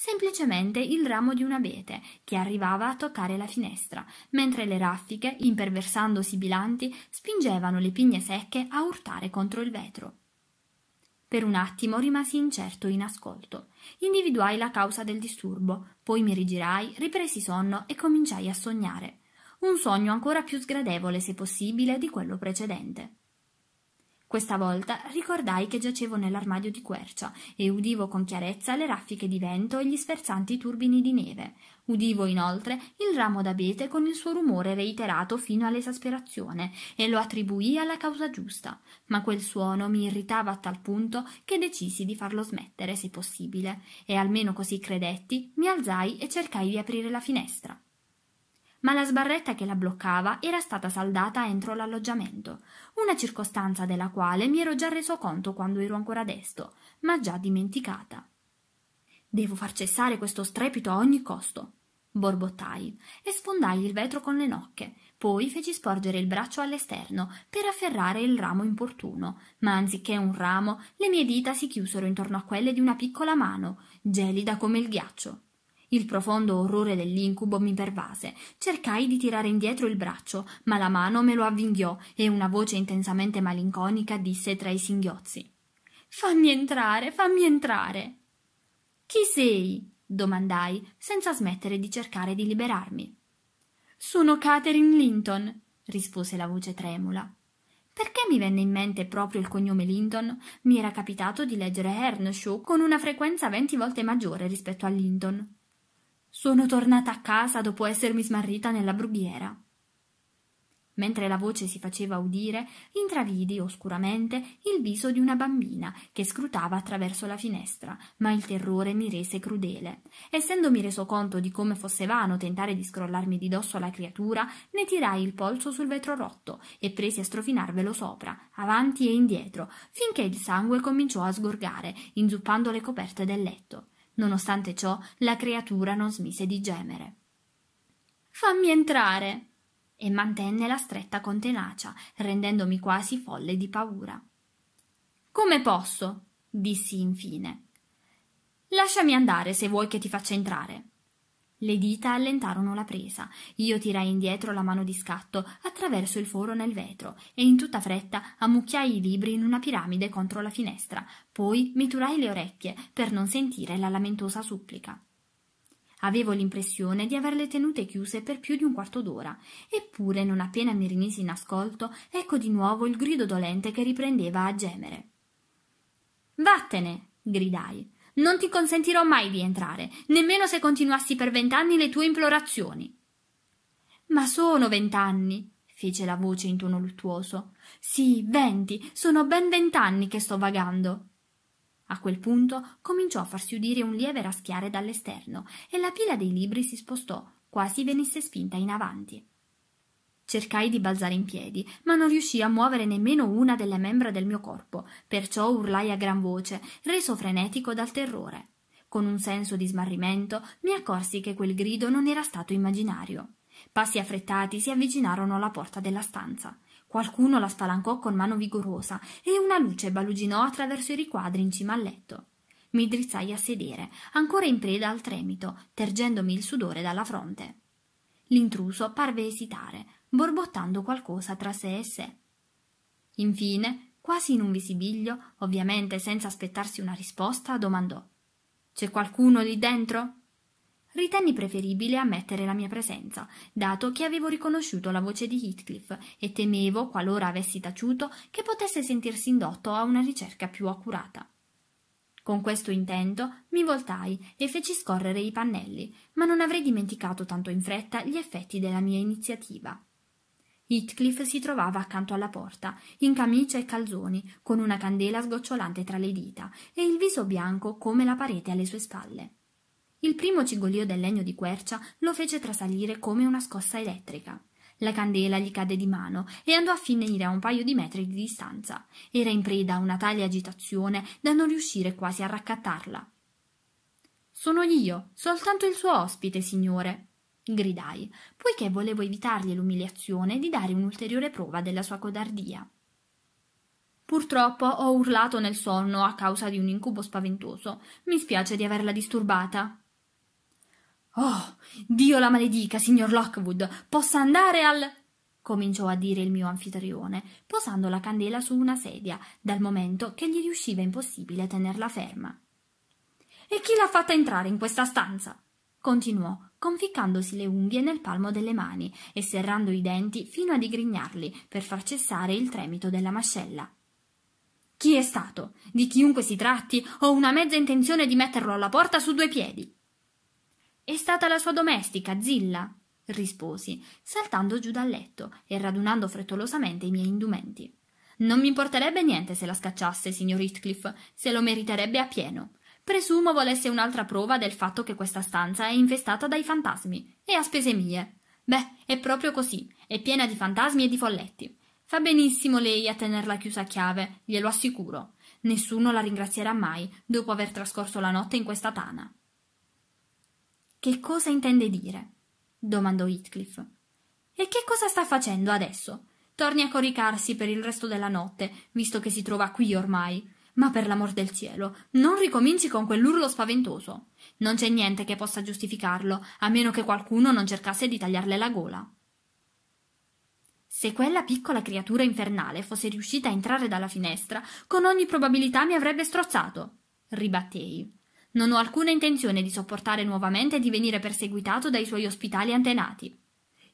semplicemente il ramo di un abete che arrivava a toccare la finestra, mentre le raffiche, imperversando sibilanti, spingevano le pigne secche a urtare contro il vetro. Per un attimo rimasi incerto in ascolto. Individuai la causa del disturbo, poi mi rigirai, ripresi sonno e cominciai a sognare. Un sogno ancora più sgradevole, se possibile, di quello precedente. Questa volta ricordai che giacevo nell'armadio di quercia e udivo con chiarezza le raffiche di vento e gli sferzanti turbini di neve. Udivo inoltre il ramo d'abete con il suo rumore reiterato fino all'esasperazione e lo attribuii alla causa giusta, ma quel suono mi irritava a tal punto che decisi di farlo smettere se possibile e almeno così credetti, mi alzai e cercai di aprire la finestra ma la sbarretta che la bloccava era stata saldata entro l'alloggiamento, una circostanza della quale mi ero già reso conto quando ero ancora desto, ma già dimenticata. Devo far cessare questo strepito a ogni costo, borbottai e sfondai il vetro con le nocche, poi feci sporgere il braccio all'esterno per afferrare il ramo importuno, ma anziché un ramo le mie dita si chiusero intorno a quelle di una piccola mano, gelida come il ghiaccio. Il profondo orrore dell'incubo mi pervase. Cercai di tirare indietro il braccio, ma la mano me lo avvinghiò e una voce intensamente malinconica disse tra i singhiozzi: Fammi entrare, fammi entrare. Chi sei? domandai, senza smettere di cercare di liberarmi. Sono Catherine Linton, rispose la voce tremula. Perché mi venne in mente proprio il cognome Linton? Mi era capitato di leggere Earnshaw con una frequenza venti volte maggiore rispetto a Linton. Sono tornata a casa dopo essermi smarrita nella brughiera. Mentre la voce si faceva udire, intravidi oscuramente il viso di una bambina che scrutava attraverso la finestra, ma il terrore mi rese crudele. Essendomi reso conto di come fosse vano tentare di scrollarmi di dosso alla creatura, ne tirai il polso sul vetro rotto e presi a strofinarvelo sopra, avanti e indietro, finché il sangue cominciò a sgorgare, inzuppando le coperte del letto. Nonostante ciò, la creatura non smise di gemere. Fammi entrare! e mantenne la stretta con tenacia, rendendomi quasi folle di paura. Come posso? dissi infine. Lasciami andare se vuoi che ti faccia entrare. Le dita allentarono la presa. Io tirai indietro la mano di scatto, attraverso il foro nel vetro, e in tutta fretta ammucchiai i libri in una piramide contro la finestra. Poi mi turai le orecchie per non sentire la lamentosa supplica. Avevo l'impressione di averle tenute chiuse per più di un quarto d'ora, eppure non appena mi rimisi in ascolto, ecco di nuovo il grido dolente che riprendeva a gemere. Vattene! gridai. Non ti consentirò mai di entrare, nemmeno se continuassi per vent'anni le tue implorazioni. Ma sono vent'anni, fece la voce in tono luttuoso. Sì, venti, sono ben vent'anni che sto vagando. A quel punto cominciò a farsi udire un lieve raschiare dall'esterno e la pila dei libri si spostò, quasi venisse spinta in avanti. Cercai di balzare in piedi, ma non riuscii a muovere nemmeno una delle membra del mio corpo, perciò urlai a gran voce, reso frenetico dal terrore. Con un senso di smarrimento mi accorsi che quel grido non era stato immaginario. Passi affrettati si avvicinarono alla porta della stanza. Qualcuno la spalancò con mano vigorosa e una luce baluginò attraverso i riquadri in cima al letto. Mi drizzai a sedere, ancora in preda al tremito, tergendomi il sudore dalla fronte. L'intruso parve esitare, borbottando qualcosa tra sé e sé. Infine, quasi in un visibilio, ovviamente senza aspettarsi una risposta, domandò C'è qualcuno lì dentro? Ritenni preferibile ammettere la mia presenza, dato che avevo riconosciuto la voce di Heathcliff e temevo, qualora avessi taciuto, che potesse sentirsi indotto a una ricerca più accurata. Con questo intento mi voltai e feci scorrere i pannelli, ma non avrei dimenticato tanto in fretta gli effetti della mia iniziativa. Heathcliff si trovava accanto alla porta, in camicia e calzoni, con una candela sgocciolante tra le dita e il viso bianco come la parete alle sue spalle. Il primo cigolio del legno di quercia lo fece trasalire come una scossa elettrica. La candela gli cadde di mano e andò a finire a un paio di metri di distanza. Era in preda a una tale agitazione da non riuscire quasi a raccattarla. Sono io, soltanto il suo ospite, signore, gridai, poiché volevo evitargli l'umiliazione di dare un'ulteriore prova della sua codardia. Purtroppo ho urlato nel sonno a causa di un incubo spaventoso. Mi spiace di averla disturbata. Oh, Dio la maledica, signor Lockwood, possa andare al cominciò a dire il mio anfitrione, posando la candela su una sedia, dal momento che gli riusciva impossibile tenerla ferma. E chi l'ha fatta entrare in questa stanza? continuò, conficcandosi le unghie nel palmo delle mani e serrando i denti fino a digrignarli per far cessare il tremito della mascella. Chi è stato? Di chiunque si tratti, ho una mezza intenzione di metterlo alla porta su due piedi. È stata la sua domestica, Zilla, risposi, saltando giù dal letto e radunando frettolosamente i miei indumenti. Non mi importerebbe niente se la scacciasse, signor Heathcliff, se lo meriterebbe a pieno. Presumo volesse un'altra prova del fatto che questa stanza è infestata dai fantasmi e a spese mie. Beh, è proprio così, è piena di fantasmi e di folletti. Fa benissimo lei a tenerla chiusa a chiave, glielo assicuro. Nessuno la ringrazierà mai dopo aver trascorso la notte in questa tana. Che cosa intende dire? domandò Heathcliff. E che cosa sta facendo adesso? Torni a coricarsi per il resto della notte, visto che si trova qui ormai. Ma per l'amor del cielo, non ricominci con quell'urlo spaventoso. Non c'è niente che possa giustificarlo, a meno che qualcuno non cercasse di tagliarle la gola. Se quella piccola creatura infernale fosse riuscita a entrare dalla finestra, con ogni probabilità mi avrebbe strozzato, ribattei. Non ho alcuna intenzione di sopportare nuovamente di venire perseguitato dai suoi ospitali antenati.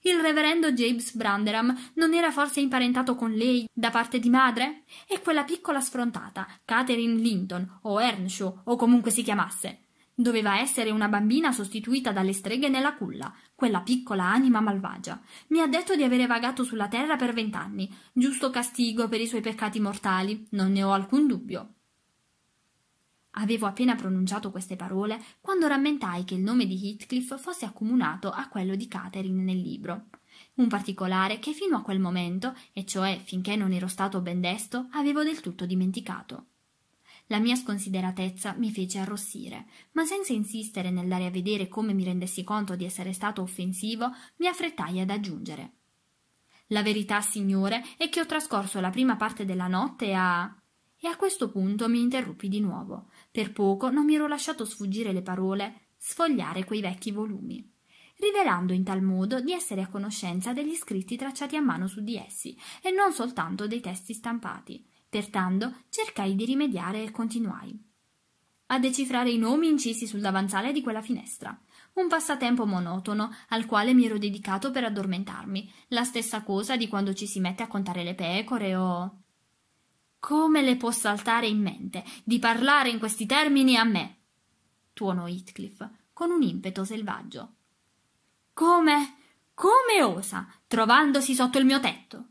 Il reverendo James Branderam non era forse imparentato con lei da parte di madre? E quella piccola sfrontata, Catherine Linton o Earnshaw o comunque si chiamasse. Doveva essere una bambina sostituita dalle streghe nella culla, quella piccola anima malvagia. Mi ha detto di avere vagato sulla terra per vent'anni, giusto castigo per i suoi peccati mortali, non ne ho alcun dubbio. Avevo appena pronunciato queste parole quando rammentai che il nome di Heathcliff fosse accomunato a quello di Catherine nel libro. Un particolare che fino a quel momento, e cioè finché non ero stato ben desto, avevo del tutto dimenticato. La mia sconsideratezza mi fece arrossire, ma senza insistere nell'are a vedere come mi rendessi conto di essere stato offensivo, mi affrettai ad aggiungere. La verità, signore, è che ho trascorso la prima parte della notte a. E a questo punto mi interruppi di nuovo, per poco non mi ero lasciato sfuggire le parole sfogliare quei vecchi volumi, rivelando in tal modo di essere a conoscenza degli scritti tracciati a mano su di essi e non soltanto dei testi stampati. Pertanto cercai di rimediare e continuai a decifrare i nomi incisi sul davanzale di quella finestra. Un passatempo monotono al quale mi ero dedicato per addormentarmi, la stessa cosa di quando ci si mette a contare le pecore o come le può saltare in mente di parlare in questi termini a me? tuonò Heathcliff con un impeto selvaggio. Come, come osa, trovandosi sotto il mio tetto?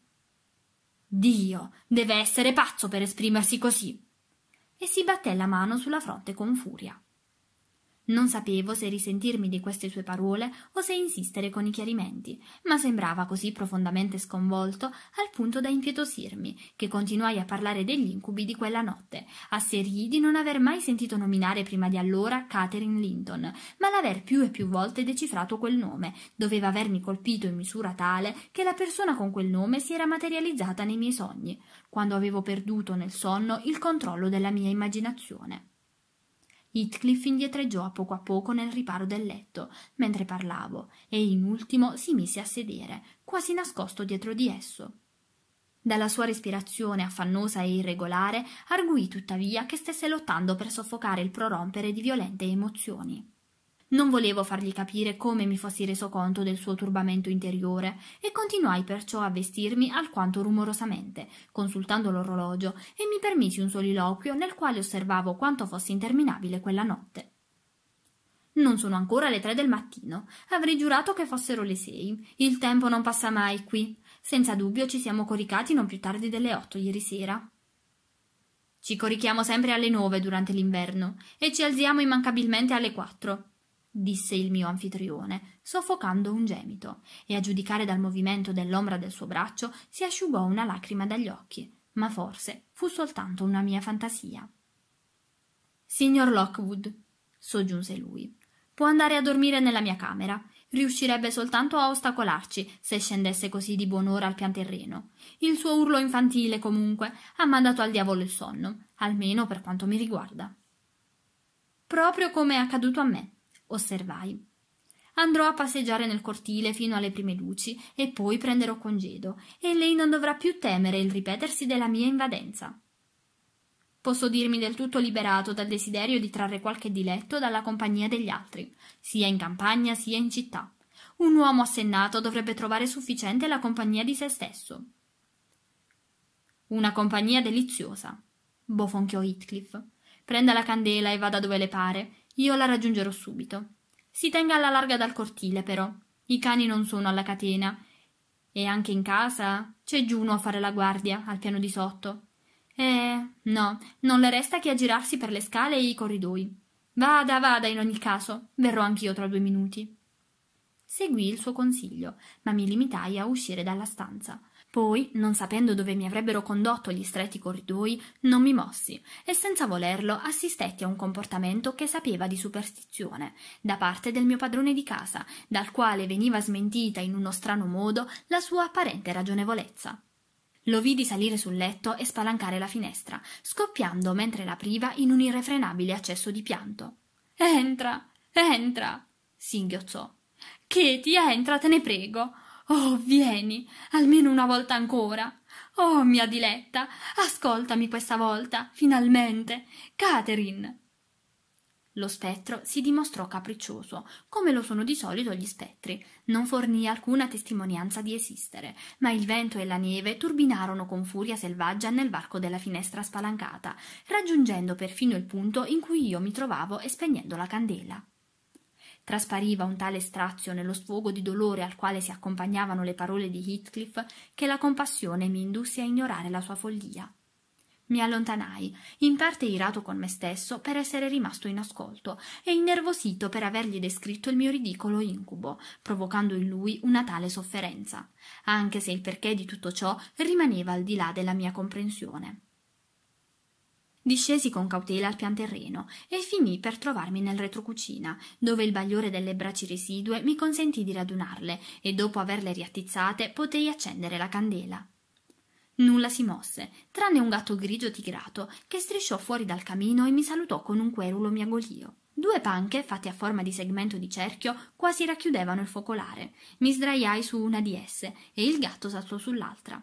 Dio, deve essere pazzo per esprimersi così. E si batté la mano sulla fronte con furia. Non sapevo se risentirmi di queste sue parole o se insistere con i chiarimenti, ma sembrava così profondamente sconvolto al punto da impietosirmi, che continuai a parlare degli incubi di quella notte, asserii di non aver mai sentito nominare prima di allora Catherine Linton, ma l'aver più e più volte decifrato quel nome doveva avermi colpito in misura tale che la persona con quel nome si era materializzata nei miei sogni, quando avevo perduto nel sonno il controllo della mia immaginazione. Heathcliff indietreggiò a poco a poco nel riparo del letto, mentre parlavo, e in ultimo si mise a sedere, quasi nascosto dietro di esso. Dalla sua respirazione affannosa e irregolare, arguì tuttavia che stesse lottando per soffocare il prorompere di violente emozioni. Non volevo fargli capire come mi fossi reso conto del suo turbamento interiore e continuai perciò a vestirmi alquanto rumorosamente, consultando l'orologio, e mi permisi un soliloquio nel quale osservavo quanto fosse interminabile quella notte. Non sono ancora le tre del mattino. Avrei giurato che fossero le sei. Il tempo non passa mai qui. Senza dubbio ci siamo coricati non più tardi delle otto ieri sera. Ci corichiamo sempre alle nove durante l'inverno e ci alziamo immancabilmente alle quattro disse il mio anfitrione, soffocando un gemito, e a giudicare dal movimento dell'ombra del suo braccio si asciugò una lacrima dagli occhi, ma forse fu soltanto una mia fantasia. Signor Lockwood, soggiunse lui, può andare a dormire nella mia camera. Riuscirebbe soltanto a ostacolarci se scendesse così di buon'ora al pian terreno. Il suo urlo infantile, comunque, ha mandato al diavolo il sonno, almeno per quanto mi riguarda. Proprio come è accaduto a me, osservai. Andrò a passeggiare nel cortile fino alle prime luci e poi prenderò congedo, e lei non dovrà più temere il ripetersi della mia invadenza. Posso dirmi del tutto liberato dal desiderio di trarre qualche diletto dalla compagnia degli altri, sia in campagna sia in città. Un uomo assennato dovrebbe trovare sufficiente la compagnia di se stesso. Una compagnia deliziosa, bofonchiò Heathcliff. Prenda la candela e vada dove le pare, io la raggiungerò subito. Si tenga alla larga dal cortile, però. I cani non sono alla catena. E anche in casa c'è Giuno a fare la guardia, al piano di sotto. Eh, no, non le resta che aggirarsi per le scale e i corridoi. Vada, vada in ogni caso, verrò anch'io tra due minuti. Seguì il suo consiglio, ma mi limitai a uscire dalla stanza. Poi, non sapendo dove mi avrebbero condotto gli stretti corridoi, non mi mossi e senza volerlo assistetti a un comportamento che sapeva di superstizione da parte del mio padrone di casa, dal quale veniva smentita in uno strano modo la sua apparente ragionevolezza. Lo vidi salire sul letto e spalancare la finestra, scoppiando mentre l'apriva in un irrefrenabile accesso di pianto. Entra, entra, singhiozzò. Cheti, entra, te ne prego oh vieni almeno una volta ancora oh mia diletta ascoltami questa volta finalmente catherine lo spettro si dimostrò capriccioso, come lo sono di solito gli spettri. Non fornì alcuna testimonianza di esistere, ma il vento e la neve turbinarono con furia selvaggia nel varco della finestra spalancata, raggiungendo perfino il punto in cui io mi trovavo e spegnendo la candela. Traspariva un tale strazio nello sfogo di dolore al quale si accompagnavano le parole di Heathcliff che la compassione mi indusse a ignorare la sua follia. Mi allontanai, in parte irato con me stesso per essere rimasto in ascolto e innervosito per avergli descritto il mio ridicolo incubo, provocando in lui una tale sofferenza, anche se il perché di tutto ciò rimaneva al di là della mia comprensione. Discesi con cautela al pian terreno e finì per trovarmi nel retrocucina, dove il bagliore delle braci residue mi consentì di radunarle e dopo averle riattizzate potei accendere la candela. Nulla si mosse, tranne un gatto grigio tigrato che strisciò fuori dal camino e mi salutò con un querulo miagolio. Due panche, fatte a forma di segmento di cerchio, quasi racchiudevano il focolare. Mi sdraiai su una di esse e il gatto saltò sull'altra.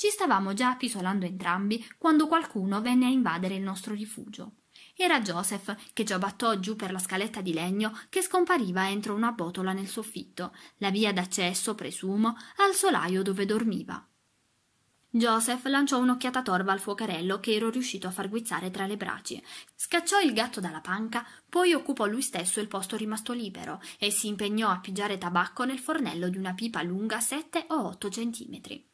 Ci stavamo già appisolando entrambi quando qualcuno venne a invadere il nostro rifugio. Era Joseph che ci abbattò giù per la scaletta di legno che scompariva entro una botola nel soffitto, la via d'accesso, presumo, al solaio dove dormiva. Joseph lanciò un'occhiata torva al fuocarello che ero riuscito a far guizzare tra le braci, scacciò il gatto dalla panca, poi occupò lui stesso il posto rimasto libero e si impegnò a pigiare tabacco nel fornello di una pipa lunga sette o otto centimetri.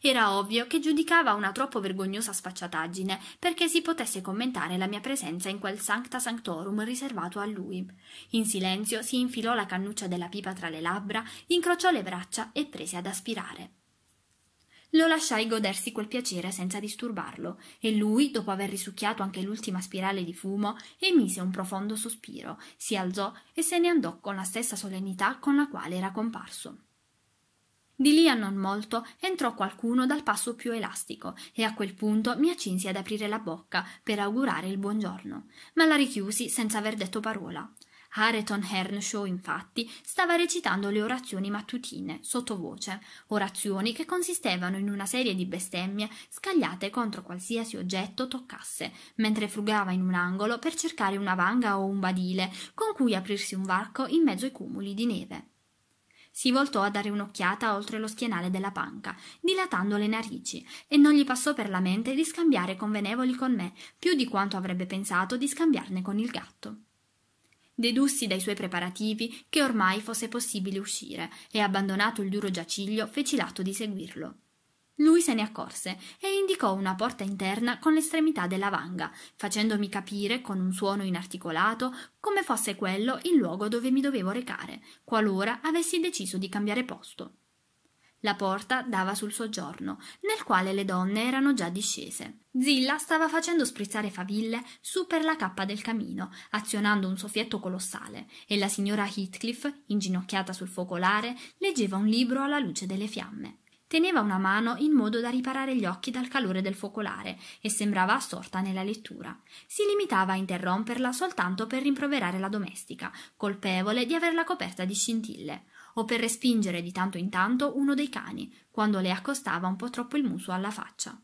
Era ovvio che giudicava una troppo vergognosa sfacciataggine perché si potesse commentare la mia presenza in quel sancta sanctorum riservato a lui. In silenzio si infilò la cannuccia della pipa tra le labbra, incrociò le braccia e prese ad aspirare. Lo lasciai godersi quel piacere senza disturbarlo, e lui, dopo aver risucchiato anche l'ultima spirale di fumo, emise un profondo sospiro, si alzò e se ne andò con la stessa solennità con la quale era comparso di lì a non molto entrò qualcuno dal passo più elastico e a quel punto mi accinsi ad aprire la bocca per augurare il buongiorno, ma la richiusi senza aver detto parola. Hareton Earnshaw, infatti, stava recitando le orazioni mattutine, sottovoce, orazioni che consistevano in una serie di bestemmie scagliate contro qualsiasi oggetto toccasse, mentre frugava in un angolo per cercare una vanga o un badile con cui aprirsi un varco in mezzo ai cumuli di neve. Si voltò a dare un'occhiata oltre lo schienale della panca, dilatando le narici, e non gli passò per la mente di scambiare convenevoli con me, più di quanto avrebbe pensato di scambiarne con il gatto. Dedussi dai suoi preparativi che ormai fosse possibile uscire, e abbandonato il duro giaciglio, feci l'atto di seguirlo. Lui se ne accorse e indicò una porta interna con l'estremità della vanga, facendomi capire con un suono inarticolato come fosse quello il luogo dove mi dovevo recare, qualora avessi deciso di cambiare posto. La porta dava sul soggiorno, nel quale le donne erano già discese. Zilla stava facendo sprizzare faville su per la cappa del camino, azionando un soffietto colossale, e la signora Heathcliff, inginocchiata sul focolare, leggeva un libro alla luce delle fiamme. Teneva una mano in modo da riparare gli occhi dal calore del focolare e sembrava assorta nella lettura. Si limitava a interromperla soltanto per rimproverare la domestica, colpevole di averla coperta di scintille, o per respingere di tanto in tanto uno dei cani, quando le accostava un po' troppo il muso alla faccia.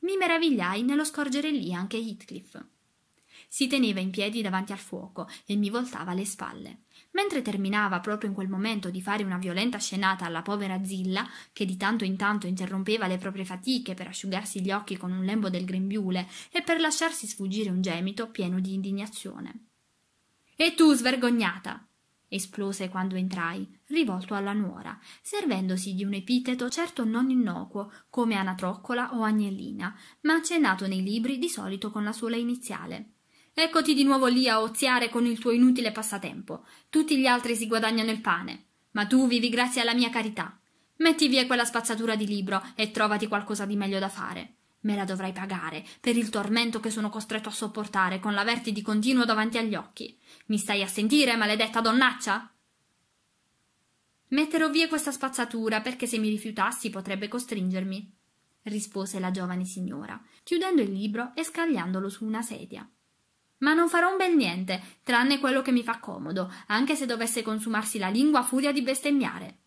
Mi meravigliai nello scorgere lì anche Heathcliff. Si teneva in piedi davanti al fuoco e mi voltava le spalle. Mentre terminava proprio in quel momento di fare una violenta scenata alla povera Zilla, che di tanto in tanto interrompeva le proprie fatiche per asciugarsi gli occhi con un lembo del grembiule e per lasciarsi sfuggire un gemito pieno di indignazione. E tu, svergognata! esplose quando entrai, rivolto alla nuora, servendosi di un epiteto certo non innocuo, come anatroccola o agnellina, ma accennato nei libri di solito con la sola iniziale. Eccoti di nuovo lì a oziare con il tuo inutile passatempo. Tutti gli altri si guadagnano il pane. Ma tu vivi grazie alla mia carità. Metti via quella spazzatura di libro e trovati qualcosa di meglio da fare. Me la dovrai pagare per il tormento che sono costretto a sopportare con l'averti di continuo davanti agli occhi. Mi stai a sentire, maledetta donnaccia? Metterò via questa spazzatura perché se mi rifiutassi potrebbe costringermi rispose la giovane signora, chiudendo il libro e scagliandolo su una sedia. Ma non farò un bel niente, tranne quello che mi fa comodo, anche se dovesse consumarsi la lingua a furia di bestemmiare.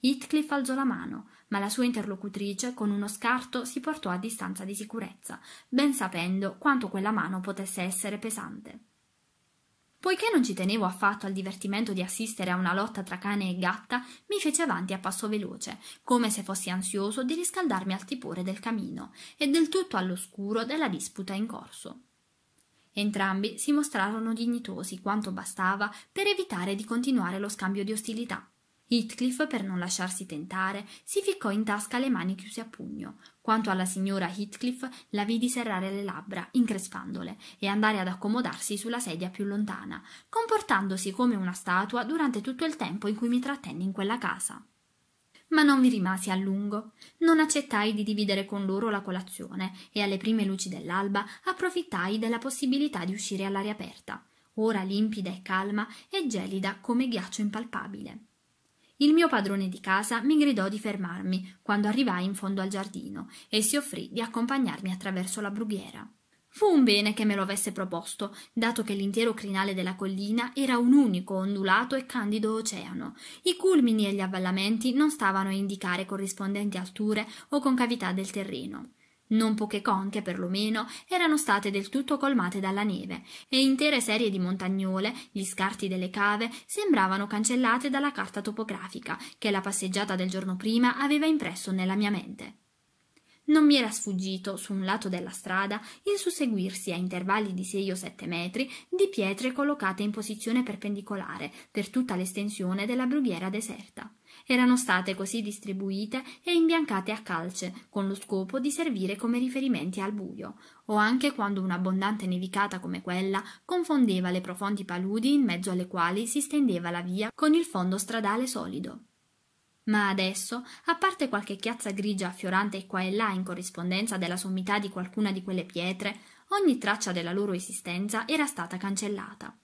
Heathcliff alzò la mano, ma la sua interlocutrice, con uno scarto, si portò a distanza di sicurezza, ben sapendo quanto quella mano potesse essere pesante. Poiché non ci tenevo affatto al divertimento di assistere a una lotta tra cane e gatta, mi fece avanti a passo veloce, come se fossi ansioso di riscaldarmi al tipore del camino e del tutto all'oscuro della disputa in corso. Entrambi si mostrarono dignitosi quanto bastava per evitare di continuare lo scambio di ostilità. Heathcliff, per non lasciarsi tentare, si ficcò in tasca le mani chiuse a pugno. Quanto alla signora Heathcliff, la vidi serrare le labbra, increspandole, e andare ad accomodarsi sulla sedia più lontana, comportandosi come una statua durante tutto il tempo in cui mi trattenni in quella casa ma non vi rimasi a lungo. Non accettai di dividere con loro la colazione e alle prime luci dell'alba approfittai della possibilità di uscire all'aria aperta, ora limpida e calma e gelida come ghiaccio impalpabile. Il mio padrone di casa mi gridò di fermarmi quando arrivai in fondo al giardino e si offrì di accompagnarmi attraverso la brughiera. Fu un bene che me lo avesse proposto, dato che l'intero crinale della collina era un unico ondulato e candido oceano. I culmini e gli avvallamenti non stavano a indicare corrispondenti alture o concavità del terreno. Non poche conche, per lo meno, erano state del tutto colmate dalla neve, e intere serie di montagnole, gli scarti delle cave, sembravano cancellate dalla carta topografica che la passeggiata del giorno prima aveva impresso nella mia mente. Non mi era sfuggito, su un lato della strada, il susseguirsi a intervalli di sei o sette metri di pietre collocate in posizione perpendicolare per tutta l'estensione della brughiera deserta. Erano state così distribuite e imbiancate a calce, con lo scopo di servire come riferimenti al buio, o anche quando un'abbondante nevicata come quella confondeva le profondi paludi in mezzo alle quali si stendeva la via con il fondo stradale solido ma adesso, a parte qualche chiazza grigia affiorante qua e là in corrispondenza della sommità di qualcuna di quelle pietre, ogni traccia della loro esistenza era stata cancellata.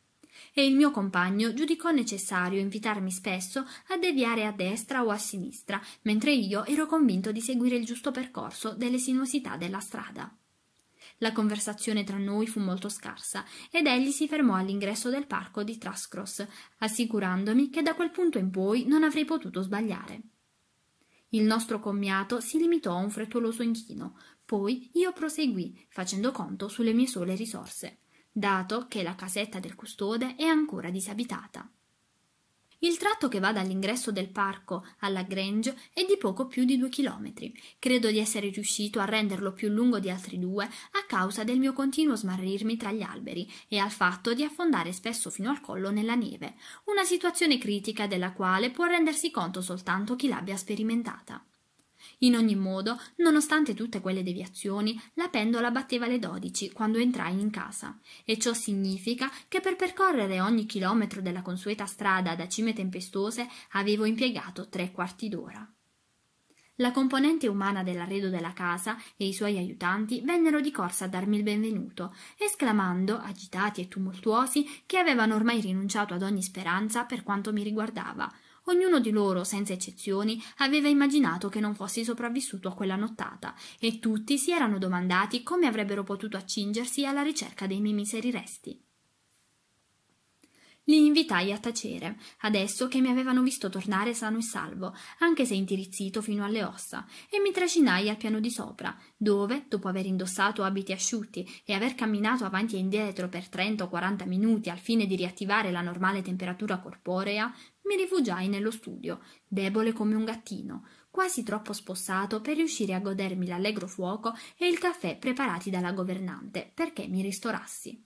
E il mio compagno giudicò necessario invitarmi spesso a deviare a destra o a sinistra, mentre io ero convinto di seguire il giusto percorso delle sinuosità della strada. La conversazione tra noi fu molto scarsa ed egli si fermò all'ingresso del parco di Trascross, assicurandomi che da quel punto in poi non avrei potuto sbagliare. Il nostro commiato si limitò a un frettoloso inchino, poi io proseguì, facendo conto sulle mie sole risorse, dato che la casetta del custode è ancora disabitata. Il tratto che va dall'ingresso del parco alla Grange è di poco più di due chilometri. Credo di essere riuscito a renderlo più lungo di altri due a causa del mio continuo smarrirmi tra gli alberi e al fatto di affondare spesso fino al collo nella neve, una situazione critica della quale può rendersi conto soltanto chi l'abbia sperimentata. In ogni modo, nonostante tutte quelle deviazioni, la pendola batteva le dodici quando entrai in casa, e ciò significa che per percorrere ogni chilometro della consueta strada da cime tempestose avevo impiegato tre quarti d'ora. La componente umana dell'arredo della casa e i suoi aiutanti vennero di corsa a darmi il benvenuto, esclamando, agitati e tumultuosi, che avevano ormai rinunciato ad ogni speranza per quanto mi riguardava, Ognuno di loro, senza eccezioni, aveva immaginato che non fossi sopravvissuto a quella nottata, e tutti si erano domandati come avrebbero potuto accingersi alla ricerca dei miei miseri resti. Li invitai a tacere, adesso che mi avevano visto tornare sano e salvo, anche se intirizzito fino alle ossa, e mi trascinai al piano di sopra, dove, dopo aver indossato abiti asciutti e aver camminato avanti e indietro per trenta o quaranta minuti al fine di riattivare la normale temperatura corporea, mi rifugiai nello studio, debole come un gattino, quasi troppo spossato per riuscire a godermi l'allegro fuoco e il caffè preparati dalla governante, perché mi ristorassi.